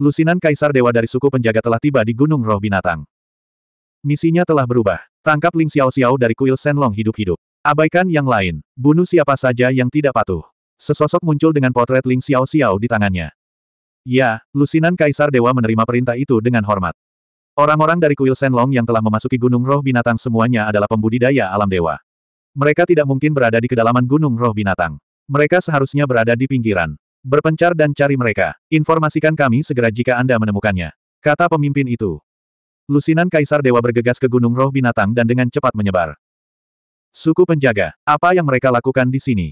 Lusinan Kaisar Dewa dari suku penjaga telah tiba di Gunung Roh Binatang. Misinya telah berubah. Tangkap Ling Xiao Xiao dari kuil Senlong hidup-hidup. Abaikan yang lain, bunuh siapa saja yang tidak patuh. Sesosok muncul dengan potret Ling Xiao Xiao di tangannya. Ya, lusinan Kaisar Dewa menerima perintah itu dengan hormat. Orang-orang dari kuil Senlong yang telah memasuki Gunung Roh Binatang semuanya adalah pembudidaya alam dewa. Mereka tidak mungkin berada di kedalaman Gunung Roh Binatang. Mereka seharusnya berada di pinggiran. Berpencar dan cari mereka. Informasikan kami segera jika Anda menemukannya. Kata pemimpin itu. Lusinan Kaisar Dewa bergegas ke Gunung Roh Binatang dan dengan cepat menyebar. Suku penjaga, apa yang mereka lakukan di sini?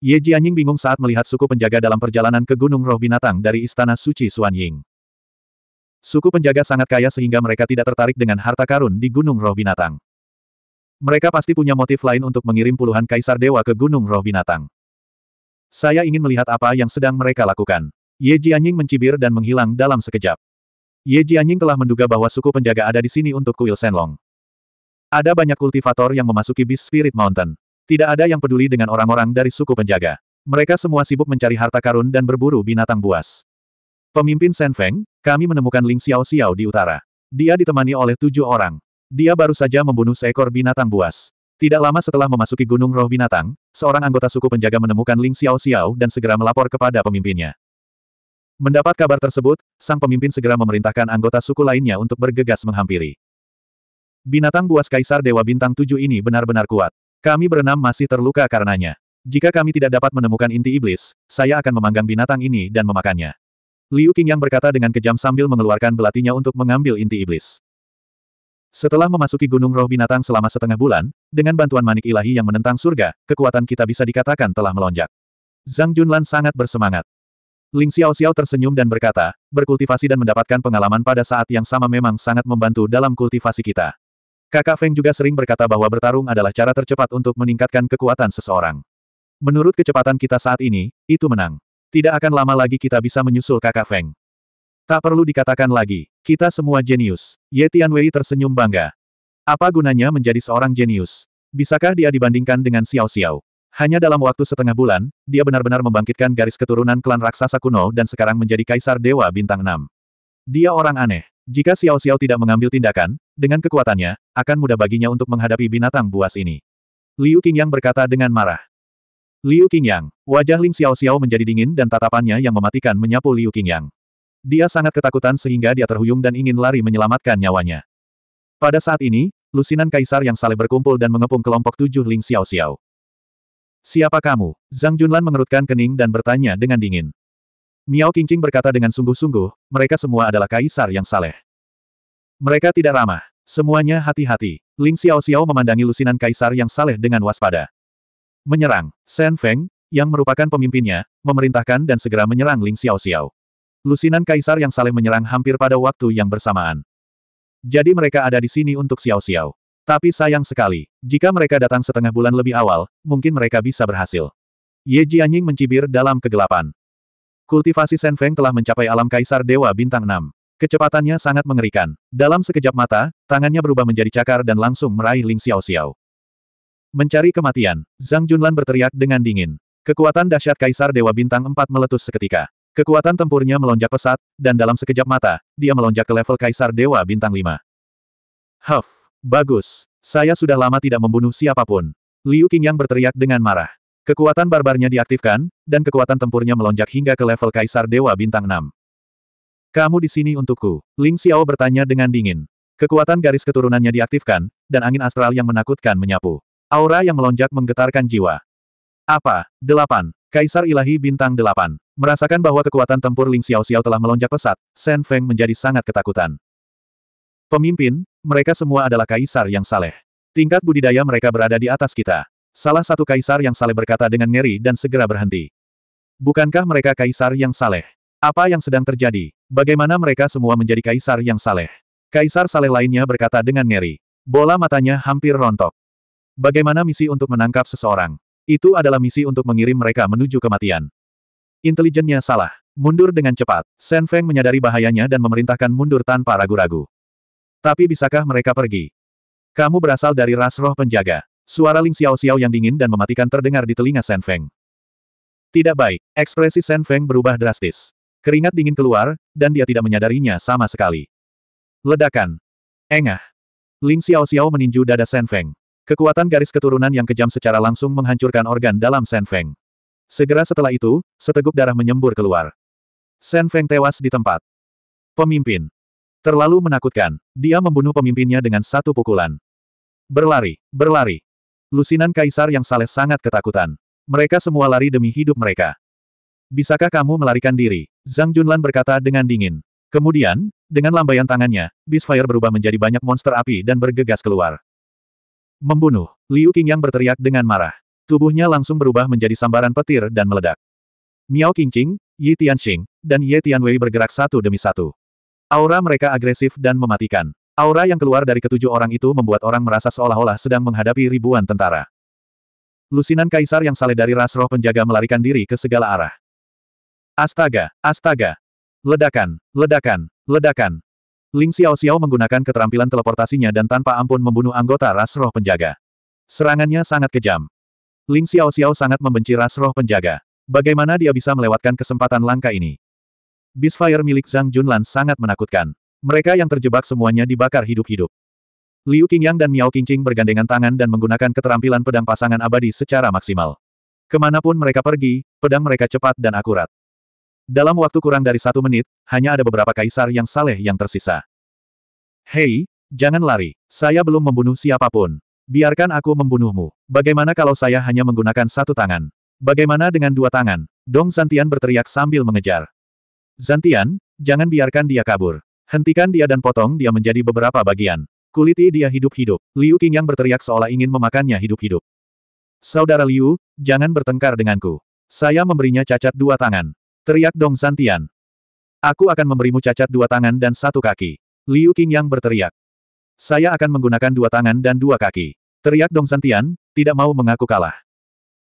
Ye Jianying bingung saat melihat suku penjaga dalam perjalanan ke Gunung Roh Binatang dari Istana Suci Suan Ying. Suku penjaga sangat kaya sehingga mereka tidak tertarik dengan harta karun di Gunung Roh Binatang. Mereka pasti punya motif lain untuk mengirim puluhan kaisar dewa ke Gunung Roh Binatang. Saya ingin melihat apa yang sedang mereka lakukan. Ye Jianying mencibir dan menghilang dalam sekejap. Ye Jianying telah menduga bahwa suku penjaga ada di sini untuk kuil Senlong. Ada banyak kultivator yang memasuki Beast Spirit Mountain. Tidak ada yang peduli dengan orang-orang dari suku penjaga. Mereka semua sibuk mencari harta karun dan berburu binatang buas. Pemimpin Shen Feng, kami menemukan Ling Xiao Xiao di utara. Dia ditemani oleh tujuh orang. Dia baru saja membunuh seekor binatang buas. Tidak lama setelah memasuki Gunung Roh Binatang, seorang anggota suku penjaga menemukan Ling Xiao Xiao dan segera melapor kepada pemimpinnya. Mendapat kabar tersebut, sang pemimpin segera memerintahkan anggota suku lainnya untuk bergegas menghampiri. Binatang buas Kaisar Dewa Bintang 7 ini benar-benar kuat. Kami berenam masih terluka karenanya. Jika kami tidak dapat menemukan inti iblis, saya akan memanggang binatang ini dan memakannya. Liu Qingyang berkata dengan kejam sambil mengeluarkan belatinya untuk mengambil inti iblis. Setelah memasuki Gunung Roh Binatang selama setengah bulan, dengan bantuan manik ilahi yang menentang surga, kekuatan kita bisa dikatakan telah melonjak. Zhang Junlan sangat bersemangat. Ling Xiao Xiao tersenyum dan berkata, berkultivasi dan mendapatkan pengalaman pada saat yang sama memang sangat membantu dalam kultivasi kita. Kakak Feng juga sering berkata bahwa bertarung adalah cara tercepat untuk meningkatkan kekuatan seseorang. Menurut kecepatan kita saat ini, itu menang. Tidak akan lama lagi kita bisa menyusul kakak Feng. Tak perlu dikatakan lagi, kita semua jenius. Ye Tianwei tersenyum bangga. Apa gunanya menjadi seorang jenius? Bisakah dia dibandingkan dengan Xiao Xiao? Hanya dalam waktu setengah bulan, dia benar-benar membangkitkan garis keturunan klan raksasa kuno dan sekarang menjadi kaisar dewa bintang 6. Dia orang aneh. Jika Xiao Xiao tidak mengambil tindakan, dengan kekuatannya, akan mudah baginya untuk menghadapi binatang buas ini. Liu Qingyang berkata dengan marah. Liu Qingyang, wajah Ling Xiao Xiao menjadi dingin dan tatapannya yang mematikan menyapu Liu Qingyang. Dia sangat ketakutan sehingga dia terhuyung dan ingin lari menyelamatkan nyawanya. Pada saat ini, lusinan kaisar yang saleh berkumpul dan mengepung kelompok tujuh Ling Xiao Xiao. Siapa kamu? Zhang Junlan mengerutkan kening dan bertanya dengan dingin. Miao Qingqing berkata dengan sungguh-sungguh, mereka semua adalah kaisar yang saleh. Mereka tidak ramah. Semuanya hati-hati. Ling Xiao Xiao memandangi lusinan kaisar yang saleh dengan waspada. Menyerang. Shen Feng, yang merupakan pemimpinnya, memerintahkan dan segera menyerang Ling Xiao Xiao. Lusinan kaisar yang saling menyerang hampir pada waktu yang bersamaan. Jadi mereka ada di sini untuk Xiao-Xiao. Tapi sayang sekali, jika mereka datang setengah bulan lebih awal, mungkin mereka bisa berhasil. Ye Jianying mencibir dalam kegelapan. Kultivasi Feng telah mencapai alam kaisar Dewa Bintang 6. Kecepatannya sangat mengerikan. Dalam sekejap mata, tangannya berubah menjadi cakar dan langsung meraih Ling Xiao-Xiao. Mencari kematian, Zhang Junlan berteriak dengan dingin. Kekuatan dahsyat Kaisar Dewa Bintang 4 meletus seketika. Kekuatan tempurnya melonjak pesat, dan dalam sekejap mata, dia melonjak ke level Kaisar Dewa Bintang 5. Huff, bagus. Saya sudah lama tidak membunuh siapapun. Liu Qingyang berteriak dengan marah. Kekuatan barbarnya diaktifkan, dan kekuatan tempurnya melonjak hingga ke level Kaisar Dewa Bintang 6. Kamu di sini untukku, Ling Xiao bertanya dengan dingin. Kekuatan garis keturunannya diaktifkan, dan angin astral yang menakutkan menyapu. Aura yang melonjak menggetarkan jiwa. Apa? Delapan. Kaisar Ilahi Bintang 8. Merasakan bahwa kekuatan tempur Ling Xiao Xiao telah melonjak pesat, Shen Feng menjadi sangat ketakutan. Pemimpin, mereka semua adalah kaisar yang saleh. Tingkat budidaya mereka berada di atas kita. Salah satu kaisar yang saleh berkata dengan ngeri dan segera berhenti. Bukankah mereka kaisar yang saleh? Apa yang sedang terjadi? Bagaimana mereka semua menjadi kaisar yang saleh? Kaisar saleh lainnya berkata dengan ngeri. Bola matanya hampir rontok. Bagaimana misi untuk menangkap seseorang? Itu adalah misi untuk mengirim mereka menuju kematian. Intelijennya salah. Mundur dengan cepat. Shen Feng menyadari bahayanya dan memerintahkan mundur tanpa ragu-ragu. Tapi bisakah mereka pergi? Kamu berasal dari ras roh penjaga. Suara Ling Xiao Xiao yang dingin dan mematikan terdengar di telinga Shen Feng. Tidak baik, ekspresi Shen Feng berubah drastis. Keringat dingin keluar, dan dia tidak menyadarinya sama sekali. Ledakan. Engah. Ling Xiao Xiao meninju dada Shen Feng. Kekuatan garis keturunan yang kejam secara langsung menghancurkan organ dalam Shen Feng. Segera setelah itu, seteguk darah menyembur keluar. Shen Feng tewas di tempat. Pemimpin. Terlalu menakutkan. Dia membunuh pemimpinnya dengan satu pukulan. Berlari, berlari. Lusinan kaisar yang saleh sangat ketakutan. Mereka semua lari demi hidup mereka. Bisakah kamu melarikan diri? Zhang Junlan berkata dengan dingin. Kemudian, dengan lambaian tangannya, Bisfire berubah menjadi banyak monster api dan bergegas keluar. Membunuh, Liu Qingyang berteriak dengan marah. Tubuhnya langsung berubah menjadi sambaran petir dan meledak. Miao Qingqing, Yi Tianxing, dan Ye Tianwei bergerak satu demi satu. Aura mereka agresif dan mematikan. Aura yang keluar dari ketujuh orang itu membuat orang merasa seolah-olah sedang menghadapi ribuan tentara. Lusinan kaisar yang saleh dari ras roh penjaga melarikan diri ke segala arah. Astaga, astaga. Ledakan, ledakan, ledakan. Ling Xiao Xiao menggunakan keterampilan teleportasinya dan tanpa ampun membunuh anggota ras roh penjaga. Serangannya sangat kejam. Ling Xiao Xiao sangat membenci ras roh penjaga. Bagaimana dia bisa melewatkan kesempatan langka ini? Bisfire milik Zhang Junlan sangat menakutkan. Mereka yang terjebak semuanya dibakar hidup-hidup. Liu Qingyang dan Miao Qingqing bergandengan tangan dan menggunakan keterampilan pedang pasangan abadi secara maksimal. Kemanapun mereka pergi, pedang mereka cepat dan akurat. Dalam waktu kurang dari satu menit, hanya ada beberapa kaisar yang saleh yang tersisa. Hei, jangan lari. Saya belum membunuh siapapun. Biarkan aku membunuhmu. Bagaimana kalau saya hanya menggunakan satu tangan? Bagaimana dengan dua tangan? Dong Zantian berteriak sambil mengejar. Zantian, jangan biarkan dia kabur. Hentikan dia dan potong dia menjadi beberapa bagian. Kuliti dia hidup-hidup. Liu King yang berteriak seolah ingin memakannya hidup-hidup. Saudara Liu, jangan bertengkar denganku. Saya memberinya cacat dua tangan. Teriak Dong Santian. Aku akan memberimu cacat dua tangan dan satu kaki. Liu King yang berteriak. Saya akan menggunakan dua tangan dan dua kaki. Teriak Dong Santian, tidak mau mengaku kalah.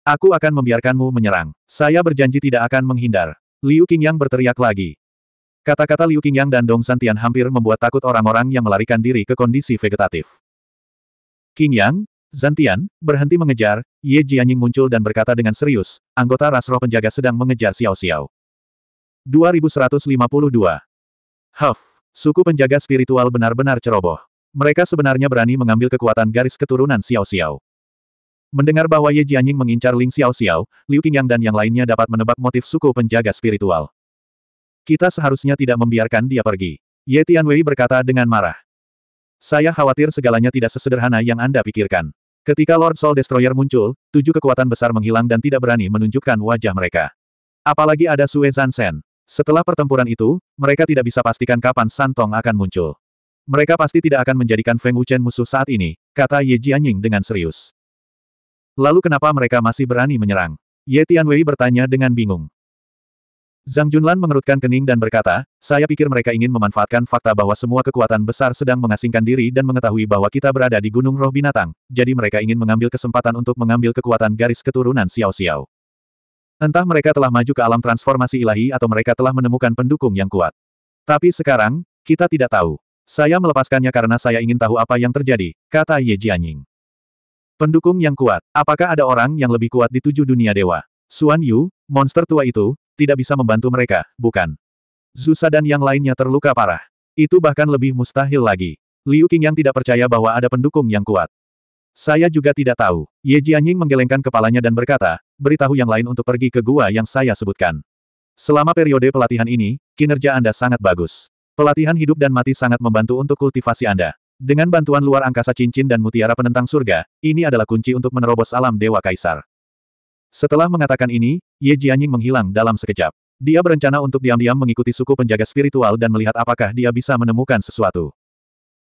Aku akan membiarkanmu menyerang. Saya berjanji tidak akan menghindar. Liu King yang berteriak lagi. Kata-kata Liu Qingyang dan Dong Santian hampir membuat takut orang-orang yang melarikan diri ke kondisi vegetatif. Qingyang, Zantian, berhenti mengejar, Ye Jianying muncul dan berkata dengan serius, anggota rasroh penjaga sedang mengejar Xiao Xiao. 2152. Huff, suku penjaga spiritual benar-benar ceroboh. Mereka sebenarnya berani mengambil kekuatan garis keturunan Xiao Xiao. Mendengar bahwa Ye Jianying mengincar Ling Xiao Xiao, Liu Qingyang dan yang lainnya dapat menebak motif suku penjaga spiritual. Kita seharusnya tidak membiarkan dia pergi. Ye Tianwei berkata dengan marah. Saya khawatir segalanya tidak sesederhana yang Anda pikirkan. Ketika Lord Soul Destroyer muncul, tujuh kekuatan besar menghilang dan tidak berani menunjukkan wajah mereka. Apalagi ada Sue Zansen. Setelah pertempuran itu, mereka tidak bisa pastikan kapan Santong akan muncul. Mereka pasti tidak akan menjadikan Feng Wuchen musuh saat ini, kata Ye Jianying dengan serius. Lalu kenapa mereka masih berani menyerang? Ye Tianwei bertanya dengan bingung. Zhang Junlan mengerutkan kening dan berkata, saya pikir mereka ingin memanfaatkan fakta bahwa semua kekuatan besar sedang mengasingkan diri dan mengetahui bahwa kita berada di Gunung Roh Binatang, jadi mereka ingin mengambil kesempatan untuk mengambil kekuatan garis keturunan Xiao Xiao. Entah mereka telah maju ke alam transformasi ilahi atau mereka telah menemukan pendukung yang kuat. Tapi sekarang, kita tidak tahu. Saya melepaskannya karena saya ingin tahu apa yang terjadi, kata Ye Jianying. Pendukung yang kuat, apakah ada orang yang lebih kuat di tujuh dunia dewa? Xuan Yu, monster tua itu, tidak bisa membantu mereka, bukan? Zusa dan yang lainnya terluka parah. Itu bahkan lebih mustahil lagi. Liu Qing yang tidak percaya bahwa ada pendukung yang kuat. Saya juga tidak tahu. Ye Jianying menggelengkan kepalanya dan berkata, beritahu yang lain untuk pergi ke gua yang saya sebutkan. Selama periode pelatihan ini, kinerja Anda sangat bagus. Pelatihan hidup dan mati sangat membantu untuk kultivasi Anda. Dengan bantuan luar angkasa cincin dan mutiara penentang surga, ini adalah kunci untuk menerobos alam Dewa Kaisar. Setelah mengatakan ini, Ye Jianying menghilang dalam sekejap. Dia berencana untuk diam-diam mengikuti suku penjaga spiritual dan melihat apakah dia bisa menemukan sesuatu.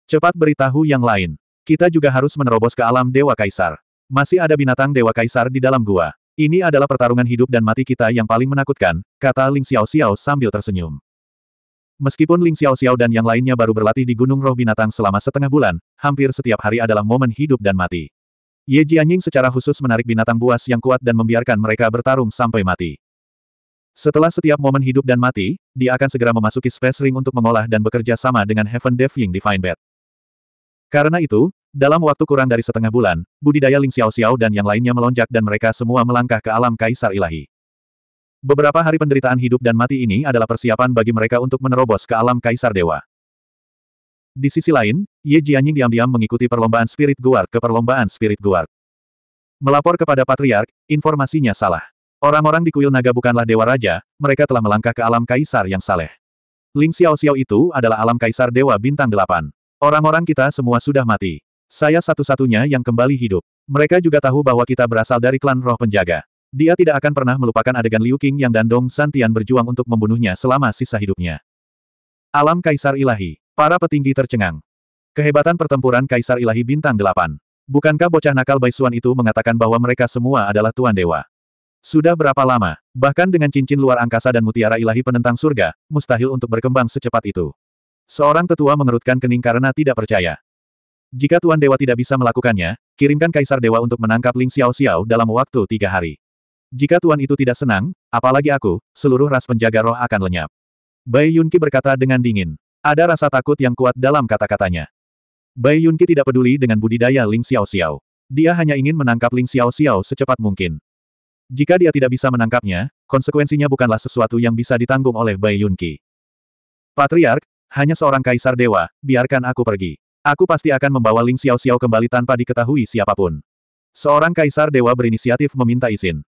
Cepat beritahu yang lain. Kita juga harus menerobos ke alam Dewa Kaisar. Masih ada binatang Dewa Kaisar di dalam gua. Ini adalah pertarungan hidup dan mati kita yang paling menakutkan, kata Ling Xiao Xiao sambil tersenyum. Meskipun Ling Xiao Xiao dan yang lainnya baru berlatih di Gunung Roh Binatang selama setengah bulan, hampir setiap hari adalah momen hidup dan mati. Ye Jianying secara khusus menarik binatang buas yang kuat dan membiarkan mereka bertarung sampai mati. Setelah setiap momen hidup dan mati, dia akan segera memasuki Space Ring untuk mengolah dan bekerja sama dengan Heaven Devying Divine Bed. Karena itu, dalam waktu kurang dari setengah bulan, budidaya Ling Xiao Xiao dan yang lainnya melonjak dan mereka semua melangkah ke alam kaisar ilahi. Beberapa hari penderitaan hidup dan mati ini adalah persiapan bagi mereka untuk menerobos ke alam kaisar dewa. Di sisi lain, Ye Jianying diam-diam mengikuti perlombaan Spirit Guard ke perlombaan Spirit Guard. Melapor kepada Patriark, informasinya salah. Orang-orang di kuil naga bukanlah dewa raja, mereka telah melangkah ke alam kaisar yang saleh. Ling Xiao Xiao itu adalah alam kaisar dewa bintang delapan. Orang-orang kita semua sudah mati. Saya satu-satunya yang kembali hidup. Mereka juga tahu bahwa kita berasal dari klan roh penjaga. Dia tidak akan pernah melupakan adegan Liu Qing yang Dandong Santian berjuang untuk membunuhnya selama sisa hidupnya. Alam Kaisar Ilahi. Para petinggi tercengang. Kehebatan pertempuran Kaisar Ilahi Bintang 8. Bukankah bocah nakal Baisuan itu mengatakan bahwa mereka semua adalah Tuan Dewa? Sudah berapa lama, bahkan dengan cincin luar angkasa dan mutiara ilahi penentang surga, mustahil untuk berkembang secepat itu. Seorang tetua mengerutkan kening karena tidak percaya. Jika Tuan Dewa tidak bisa melakukannya, kirimkan Kaisar Dewa untuk menangkap Ling Xiao Xiao dalam waktu tiga hari. Jika Tuan itu tidak senang, apalagi aku, seluruh ras penjaga roh akan lenyap. Bai Yunqi berkata dengan dingin. Ada rasa takut yang kuat dalam kata-katanya. Bai Yunqi tidak peduli dengan budidaya Ling Xiao Xiao. Dia hanya ingin menangkap Ling Xiao Xiao secepat mungkin. Jika dia tidak bisa menangkapnya, konsekuensinya bukanlah sesuatu yang bisa ditanggung oleh Bai Yunqi. Patriark, hanya seorang kaisar dewa, biarkan aku pergi. Aku pasti akan membawa Ling Xiao Xiao kembali tanpa diketahui siapapun. Seorang kaisar dewa berinisiatif meminta izin.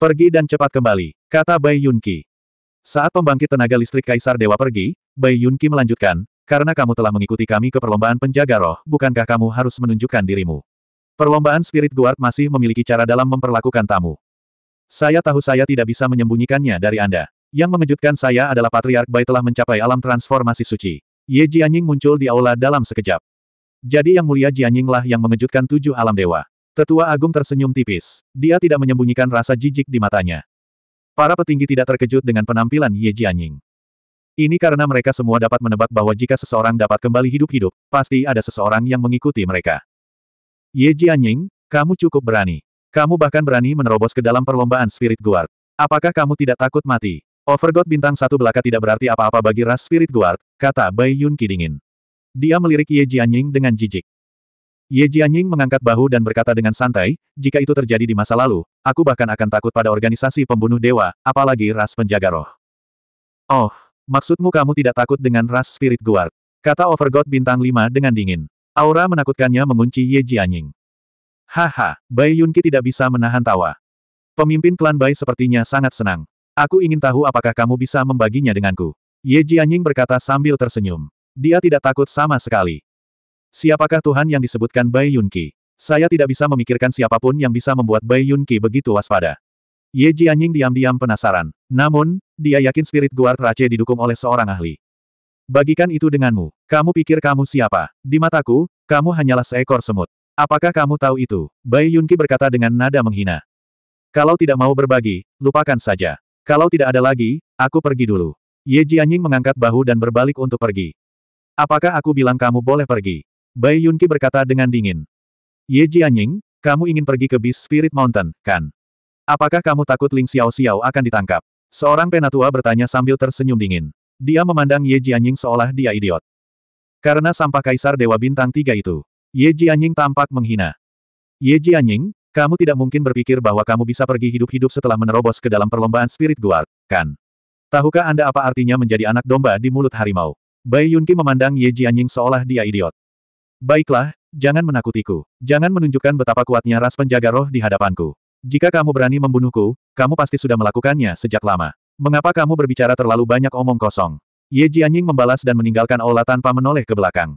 Pergi dan cepat kembali, kata Bai Yunqi. Saat pembangkit tenaga listrik kaisar dewa pergi, Bai Yunqi melanjutkan, karena kamu telah mengikuti kami ke perlombaan penjaga roh, bukankah kamu harus menunjukkan dirimu? Perlombaan Spirit Guard masih memiliki cara dalam memperlakukan tamu. Saya tahu saya tidak bisa menyembunyikannya dari Anda. Yang mengejutkan saya adalah Patriark Bai telah mencapai alam transformasi suci. Ye Jianying muncul di aula dalam sekejap. Jadi Yang Mulia Jianying lah yang mengejutkan tujuh alam dewa. Tetua Agung tersenyum tipis. Dia tidak menyembunyikan rasa jijik di matanya. Para petinggi tidak terkejut dengan penampilan Ye Jianying. Ini karena mereka semua dapat menebak bahwa jika seseorang dapat kembali hidup-hidup, pasti ada seseorang yang mengikuti mereka. Ye Jianying, kamu cukup berani. Kamu bahkan berani menerobos ke dalam perlombaan Spirit Guard. Apakah kamu tidak takut mati? Overgod bintang satu belaka tidak berarti apa-apa bagi ras spirit guard, kata Bai Yun dingin. Dia melirik Ye Jianying dengan jijik. Ye Jianying mengangkat bahu dan berkata dengan santai, jika itu terjadi di masa lalu, aku bahkan akan takut pada organisasi pembunuh dewa, apalagi ras penjaga roh. Oh, maksudmu kamu tidak takut dengan ras spirit guard? Kata Overgod bintang lima dengan dingin. Aura menakutkannya mengunci Ye Jianying. Haha, Bai Yunqi tidak bisa menahan tawa. Pemimpin klan Bai sepertinya sangat senang. Aku ingin tahu apakah kamu bisa membaginya denganku. Ye Jianying berkata sambil tersenyum. Dia tidak takut sama sekali. Siapakah Tuhan yang disebutkan Bai Yunqi? Saya tidak bisa memikirkan siapapun yang bisa membuat Bai Yunqi begitu waspada. Ye Jianying diam-diam penasaran. Namun, dia yakin spirit guard Rache didukung oleh seorang ahli. Bagikan itu denganmu. Kamu pikir kamu siapa? Di mataku, kamu hanyalah seekor semut. Apakah kamu tahu itu? Bai Yunqi berkata dengan nada menghina. Kalau tidak mau berbagi, lupakan saja. Kalau tidak ada lagi, aku pergi dulu. Ye Jianying mengangkat bahu dan berbalik untuk pergi. Apakah aku bilang kamu boleh pergi? Bai Yunqi berkata dengan dingin. Ye Jianying, kamu ingin pergi ke Beast Spirit Mountain, kan? Apakah kamu takut Ling Xiao Xiao akan ditangkap? Seorang penatua bertanya sambil tersenyum dingin. Dia memandang Ye Jianying seolah dia idiot. Karena sampah kaisar Dewa Bintang Tiga itu, Ye Jianying tampak menghina. Ye Jianying, kamu tidak mungkin berpikir bahwa kamu bisa pergi hidup-hidup setelah menerobos ke dalam perlombaan Spirit Guard, kan? Tahukah Anda apa artinya menjadi anak domba di mulut harimau? Bai Yunqi memandang Ye Jianying seolah dia idiot. Baiklah, jangan menakutiku. Jangan menunjukkan betapa kuatnya ras penjaga roh di hadapanku. Jika kamu berani membunuhku, kamu pasti sudah melakukannya sejak lama. Mengapa kamu berbicara terlalu banyak omong kosong? Ye Jianying membalas dan meninggalkan aula tanpa menoleh ke belakang.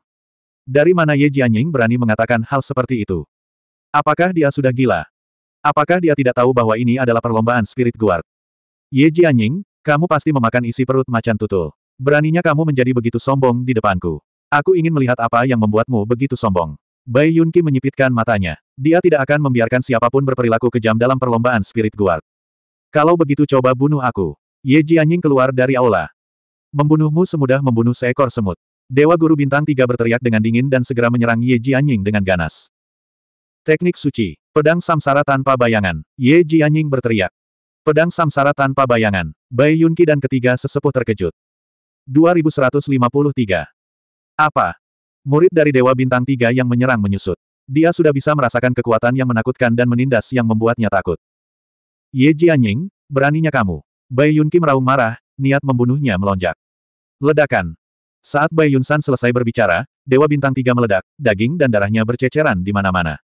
Dari mana Ye Jianying berani mengatakan hal seperti itu? Apakah dia sudah gila? Apakah dia tidak tahu bahwa ini adalah perlombaan spirit guard? Ye Jianying, kamu pasti memakan isi perut macan tutul. Beraninya kamu menjadi begitu sombong di depanku. Aku ingin melihat apa yang membuatmu begitu sombong. Bai Yunqi menyipitkan matanya. Dia tidak akan membiarkan siapapun berperilaku kejam dalam perlombaan spirit guard. Kalau begitu coba bunuh aku. Ye Jianying keluar dari aula. Membunuhmu semudah membunuh seekor semut. Dewa Guru Bintang Tiga berteriak dengan dingin dan segera menyerang Ye Jianying dengan ganas. Teknik suci. Pedang samsara tanpa bayangan. Ye Jianying berteriak. Pedang samsara tanpa bayangan. Bai Yunqi dan ketiga sesepuh terkejut. 2153. Apa? Murid dari Dewa Bintang Tiga yang menyerang menyusut. Dia sudah bisa merasakan kekuatan yang menakutkan dan menindas yang membuatnya takut. Ye Jianying, beraninya kamu. Bai Yunqi meraung marah, niat membunuhnya melonjak. Ledakan. Saat Bai Yunsan selesai berbicara, Dewa Bintang Tiga meledak, daging dan darahnya berceceran di mana-mana.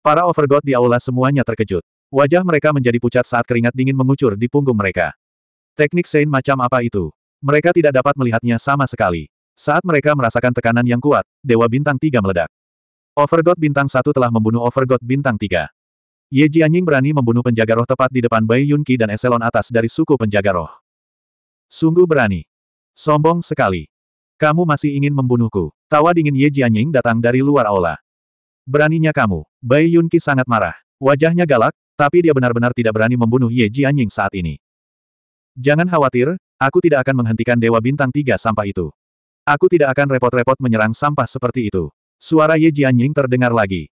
Para overgod di aula semuanya terkejut. Wajah mereka menjadi pucat saat keringat dingin mengucur di punggung mereka. Teknik Sein macam apa itu? Mereka tidak dapat melihatnya sama sekali. Saat mereka merasakan tekanan yang kuat, Dewa Bintang 3 meledak. Overgod Bintang 1 telah membunuh Overgod Bintang 3. Ye Jianying berani membunuh penjaga roh tepat di depan Bai Yunqi dan eselon atas dari suku penjaga roh. Sungguh berani. Sombong sekali. Kamu masih ingin membunuhku. Tawa dingin Ye Jianying datang dari luar aula. Beraninya kamu. Bai Yunqi sangat marah. Wajahnya galak, tapi dia benar-benar tidak berani membunuh Ye Jianying saat ini. Jangan khawatir, aku tidak akan menghentikan Dewa Bintang Tiga sampah itu. Aku tidak akan repot-repot menyerang sampah seperti itu. Suara Ye Jianying terdengar lagi.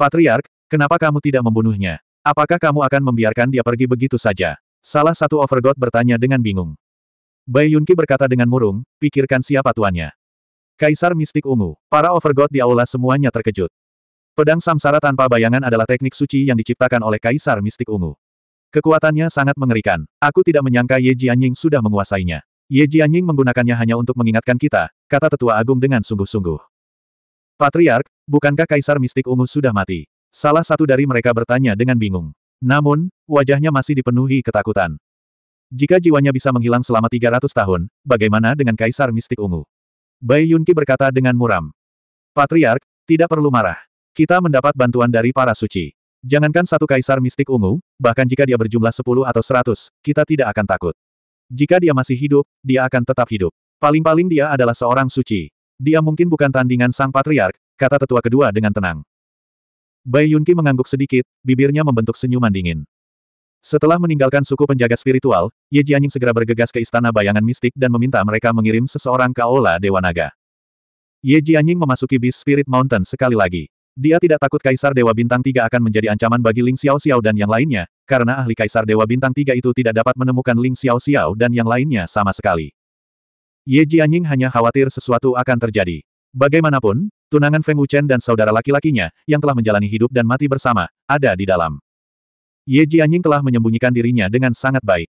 Patriark, kenapa kamu tidak membunuhnya? Apakah kamu akan membiarkan dia pergi begitu saja? Salah satu Overgod bertanya dengan bingung. Bai Yunqi berkata dengan murung, pikirkan siapa tuannya. Kaisar Mistik Ungu, para Overgod di aula semuanya terkejut. Pedang samsara tanpa bayangan adalah teknik suci yang diciptakan oleh Kaisar Mistik Ungu. Kekuatannya sangat mengerikan. Aku tidak menyangka Ye Jianying sudah menguasainya. Ye Jianying menggunakannya hanya untuk mengingatkan kita, kata Tetua Agung dengan sungguh-sungguh. Patriark, bukankah Kaisar Mistik Ungu sudah mati? Salah satu dari mereka bertanya dengan bingung. Namun, wajahnya masih dipenuhi ketakutan. Jika jiwanya bisa menghilang selama 300 tahun, bagaimana dengan Kaisar Mistik Ungu? Bai Yunqi berkata dengan muram. Patriark, tidak perlu marah. Kita mendapat bantuan dari para suci. Jangankan satu kaisar mistik ungu, bahkan jika dia berjumlah sepuluh atau seratus, kita tidak akan takut. Jika dia masih hidup, dia akan tetap hidup. Paling-paling dia adalah seorang suci. Dia mungkin bukan tandingan sang patriark, kata tetua kedua dengan tenang. Bai Yunqi mengangguk sedikit, bibirnya membentuk senyuman dingin. Setelah meninggalkan suku penjaga spiritual, Ye Jianying segera bergegas ke istana bayangan mistik dan meminta mereka mengirim seseorang ke Aula Dewa Naga. Ye Jianying memasuki bis Spirit Mountain sekali lagi. Dia tidak takut Kaisar Dewa Bintang Tiga akan menjadi ancaman bagi Ling Xiao Xiao dan yang lainnya, karena ahli Kaisar Dewa Bintang Tiga itu tidak dapat menemukan Ling Xiao Xiao dan yang lainnya sama sekali. Ye Jianying hanya khawatir sesuatu akan terjadi. Bagaimanapun, tunangan Feng Wuchen dan saudara laki-lakinya, yang telah menjalani hidup dan mati bersama, ada di dalam. Ye Jianying telah menyembunyikan dirinya dengan sangat baik.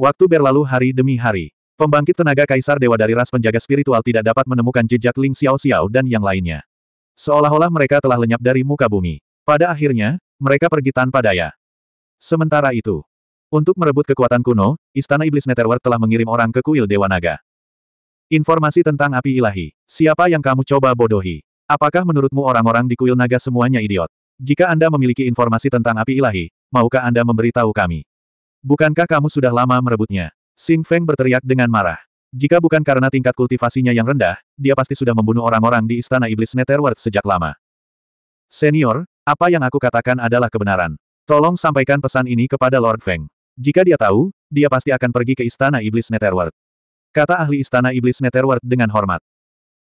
Waktu berlalu hari demi hari. Pembangkit tenaga Kaisar Dewa dari ras penjaga spiritual tidak dapat menemukan jejak Ling Xiao Xiao dan yang lainnya. Seolah-olah mereka telah lenyap dari muka bumi. Pada akhirnya, mereka pergi tanpa daya. Sementara itu, untuk merebut kekuatan kuno, Istana Iblis Netherworld telah mengirim orang ke kuil Dewa Naga. Informasi tentang api ilahi. Siapa yang kamu coba bodohi? Apakah menurutmu orang-orang di kuil naga semuanya idiot? Jika Anda memiliki informasi tentang api ilahi, maukah Anda memberitahu kami? Bukankah kamu sudah lama merebutnya? Sing Feng berteriak dengan marah. Jika bukan karena tingkat kultivasinya yang rendah, dia pasti sudah membunuh orang-orang di Istana Iblis Netherworld sejak lama. Senior, apa yang aku katakan adalah kebenaran. Tolong sampaikan pesan ini kepada Lord Feng. Jika dia tahu, dia pasti akan pergi ke Istana Iblis Netherworld. Kata ahli Istana Iblis Netherworld dengan hormat.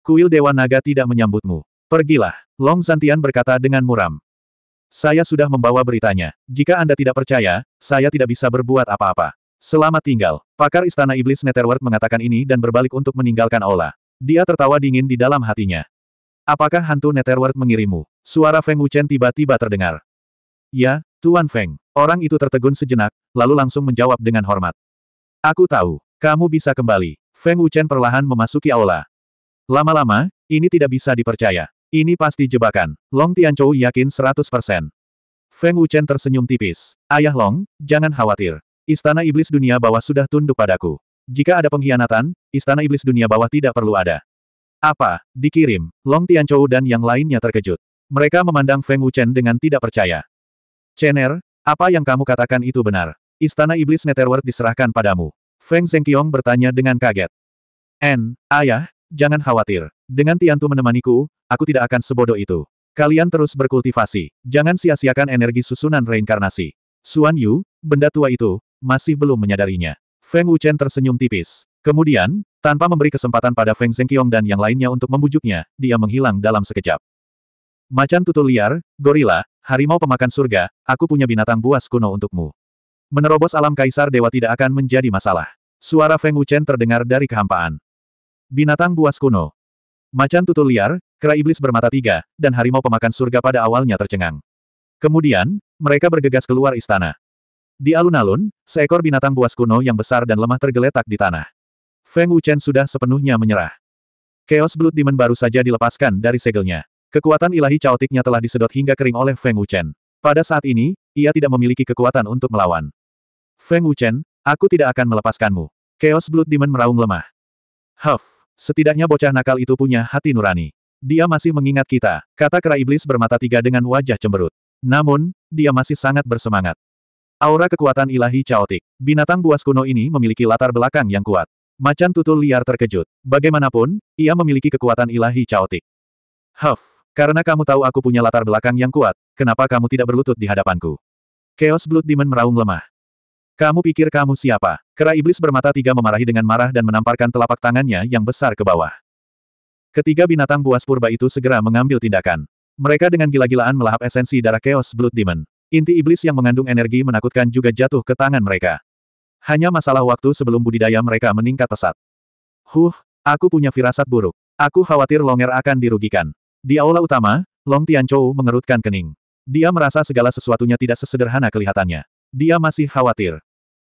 Kuil Dewa Naga tidak menyambutmu. Pergilah, Long Zantian berkata dengan muram. Saya sudah membawa beritanya. Jika Anda tidak percaya, saya tidak bisa berbuat apa-apa. Selamat tinggal. Pakar Istana Iblis Netherworld mengatakan ini dan berbalik untuk meninggalkan aula. Dia tertawa dingin di dalam hatinya. Apakah hantu Netherworld mengirimu? Suara Feng Wuchen tiba-tiba terdengar. Ya, Tuan Feng. Orang itu tertegun sejenak, lalu langsung menjawab dengan hormat. Aku tahu. Kamu bisa kembali. Feng Wuchen perlahan memasuki aula. Lama-lama, ini tidak bisa dipercaya. Ini pasti jebakan. Long Tianchou yakin 100%. Feng Wuchen tersenyum tipis. Ayah Long, jangan khawatir. Istana Iblis Dunia Bawah sudah tunduk padaku. Jika ada pengkhianatan, Istana Iblis Dunia Bawah tidak perlu ada. Apa? Dikirim. Long Tianchou dan yang lainnya terkejut. Mereka memandang Feng Wuchen dengan tidak percaya. Chener, apa yang kamu katakan itu benar? Istana Iblis Netherworld diserahkan padamu. Feng Zhengqiong bertanya dengan kaget. En, ayah, jangan khawatir. Dengan Tiantu menemaniku, aku tidak akan sebodoh itu. Kalian terus berkultivasi. Jangan sia-siakan energi susunan reinkarnasi. Suan Yu, benda tua itu, masih belum menyadarinya. Feng Wuchen tersenyum tipis. Kemudian, tanpa memberi kesempatan pada Feng Zhengqiong dan yang lainnya untuk membujuknya, dia menghilang dalam sekejap. Macan tutul liar, gorila, harimau pemakan surga, aku punya binatang buas kuno untukmu. Menerobos alam kaisar dewa tidak akan menjadi masalah. Suara Feng Wuchen terdengar dari kehampaan. Binatang buas kuno. Macan tutul liar, kera iblis bermata tiga, dan harimau pemakan surga pada awalnya tercengang. Kemudian, mereka bergegas keluar istana. Di alun-alun, seekor binatang buas kuno yang besar dan lemah tergeletak di tanah. Feng Wuchen sudah sepenuhnya menyerah. Chaos Blood Demon baru saja dilepaskan dari segelnya. Kekuatan ilahi caotiknya telah disedot hingga kering oleh Feng Wuchen. Pada saat ini, ia tidak memiliki kekuatan untuk melawan. Feng Wuchen, aku tidak akan melepaskanmu. Chaos Blood Demon meraung lemah. Huff, setidaknya bocah nakal itu punya hati nurani. Dia masih mengingat kita, kata kera iblis bermata tiga dengan wajah cemberut. Namun, dia masih sangat bersemangat. Aura kekuatan ilahi caotik. Binatang buas kuno ini memiliki latar belakang yang kuat. Macan tutul liar terkejut. Bagaimanapun, ia memiliki kekuatan ilahi caotik. Huff, karena kamu tahu aku punya latar belakang yang kuat, kenapa kamu tidak berlutut di hadapanku? Chaos Blood Demon meraung lemah. Kamu pikir kamu siapa? Kera iblis bermata tiga memarahi dengan marah dan menamparkan telapak tangannya yang besar ke bawah. Ketiga binatang buas purba itu segera mengambil tindakan. Mereka dengan gila-gilaan melahap esensi darah Chaos Blood Demon. Inti iblis yang mengandung energi menakutkan juga jatuh ke tangan mereka. Hanya masalah waktu sebelum budidaya mereka meningkat pesat. Huh, aku punya firasat buruk. Aku khawatir Longer akan dirugikan. Di aula utama, Long Tianchou mengerutkan kening. Dia merasa segala sesuatunya tidak sesederhana kelihatannya. Dia masih khawatir.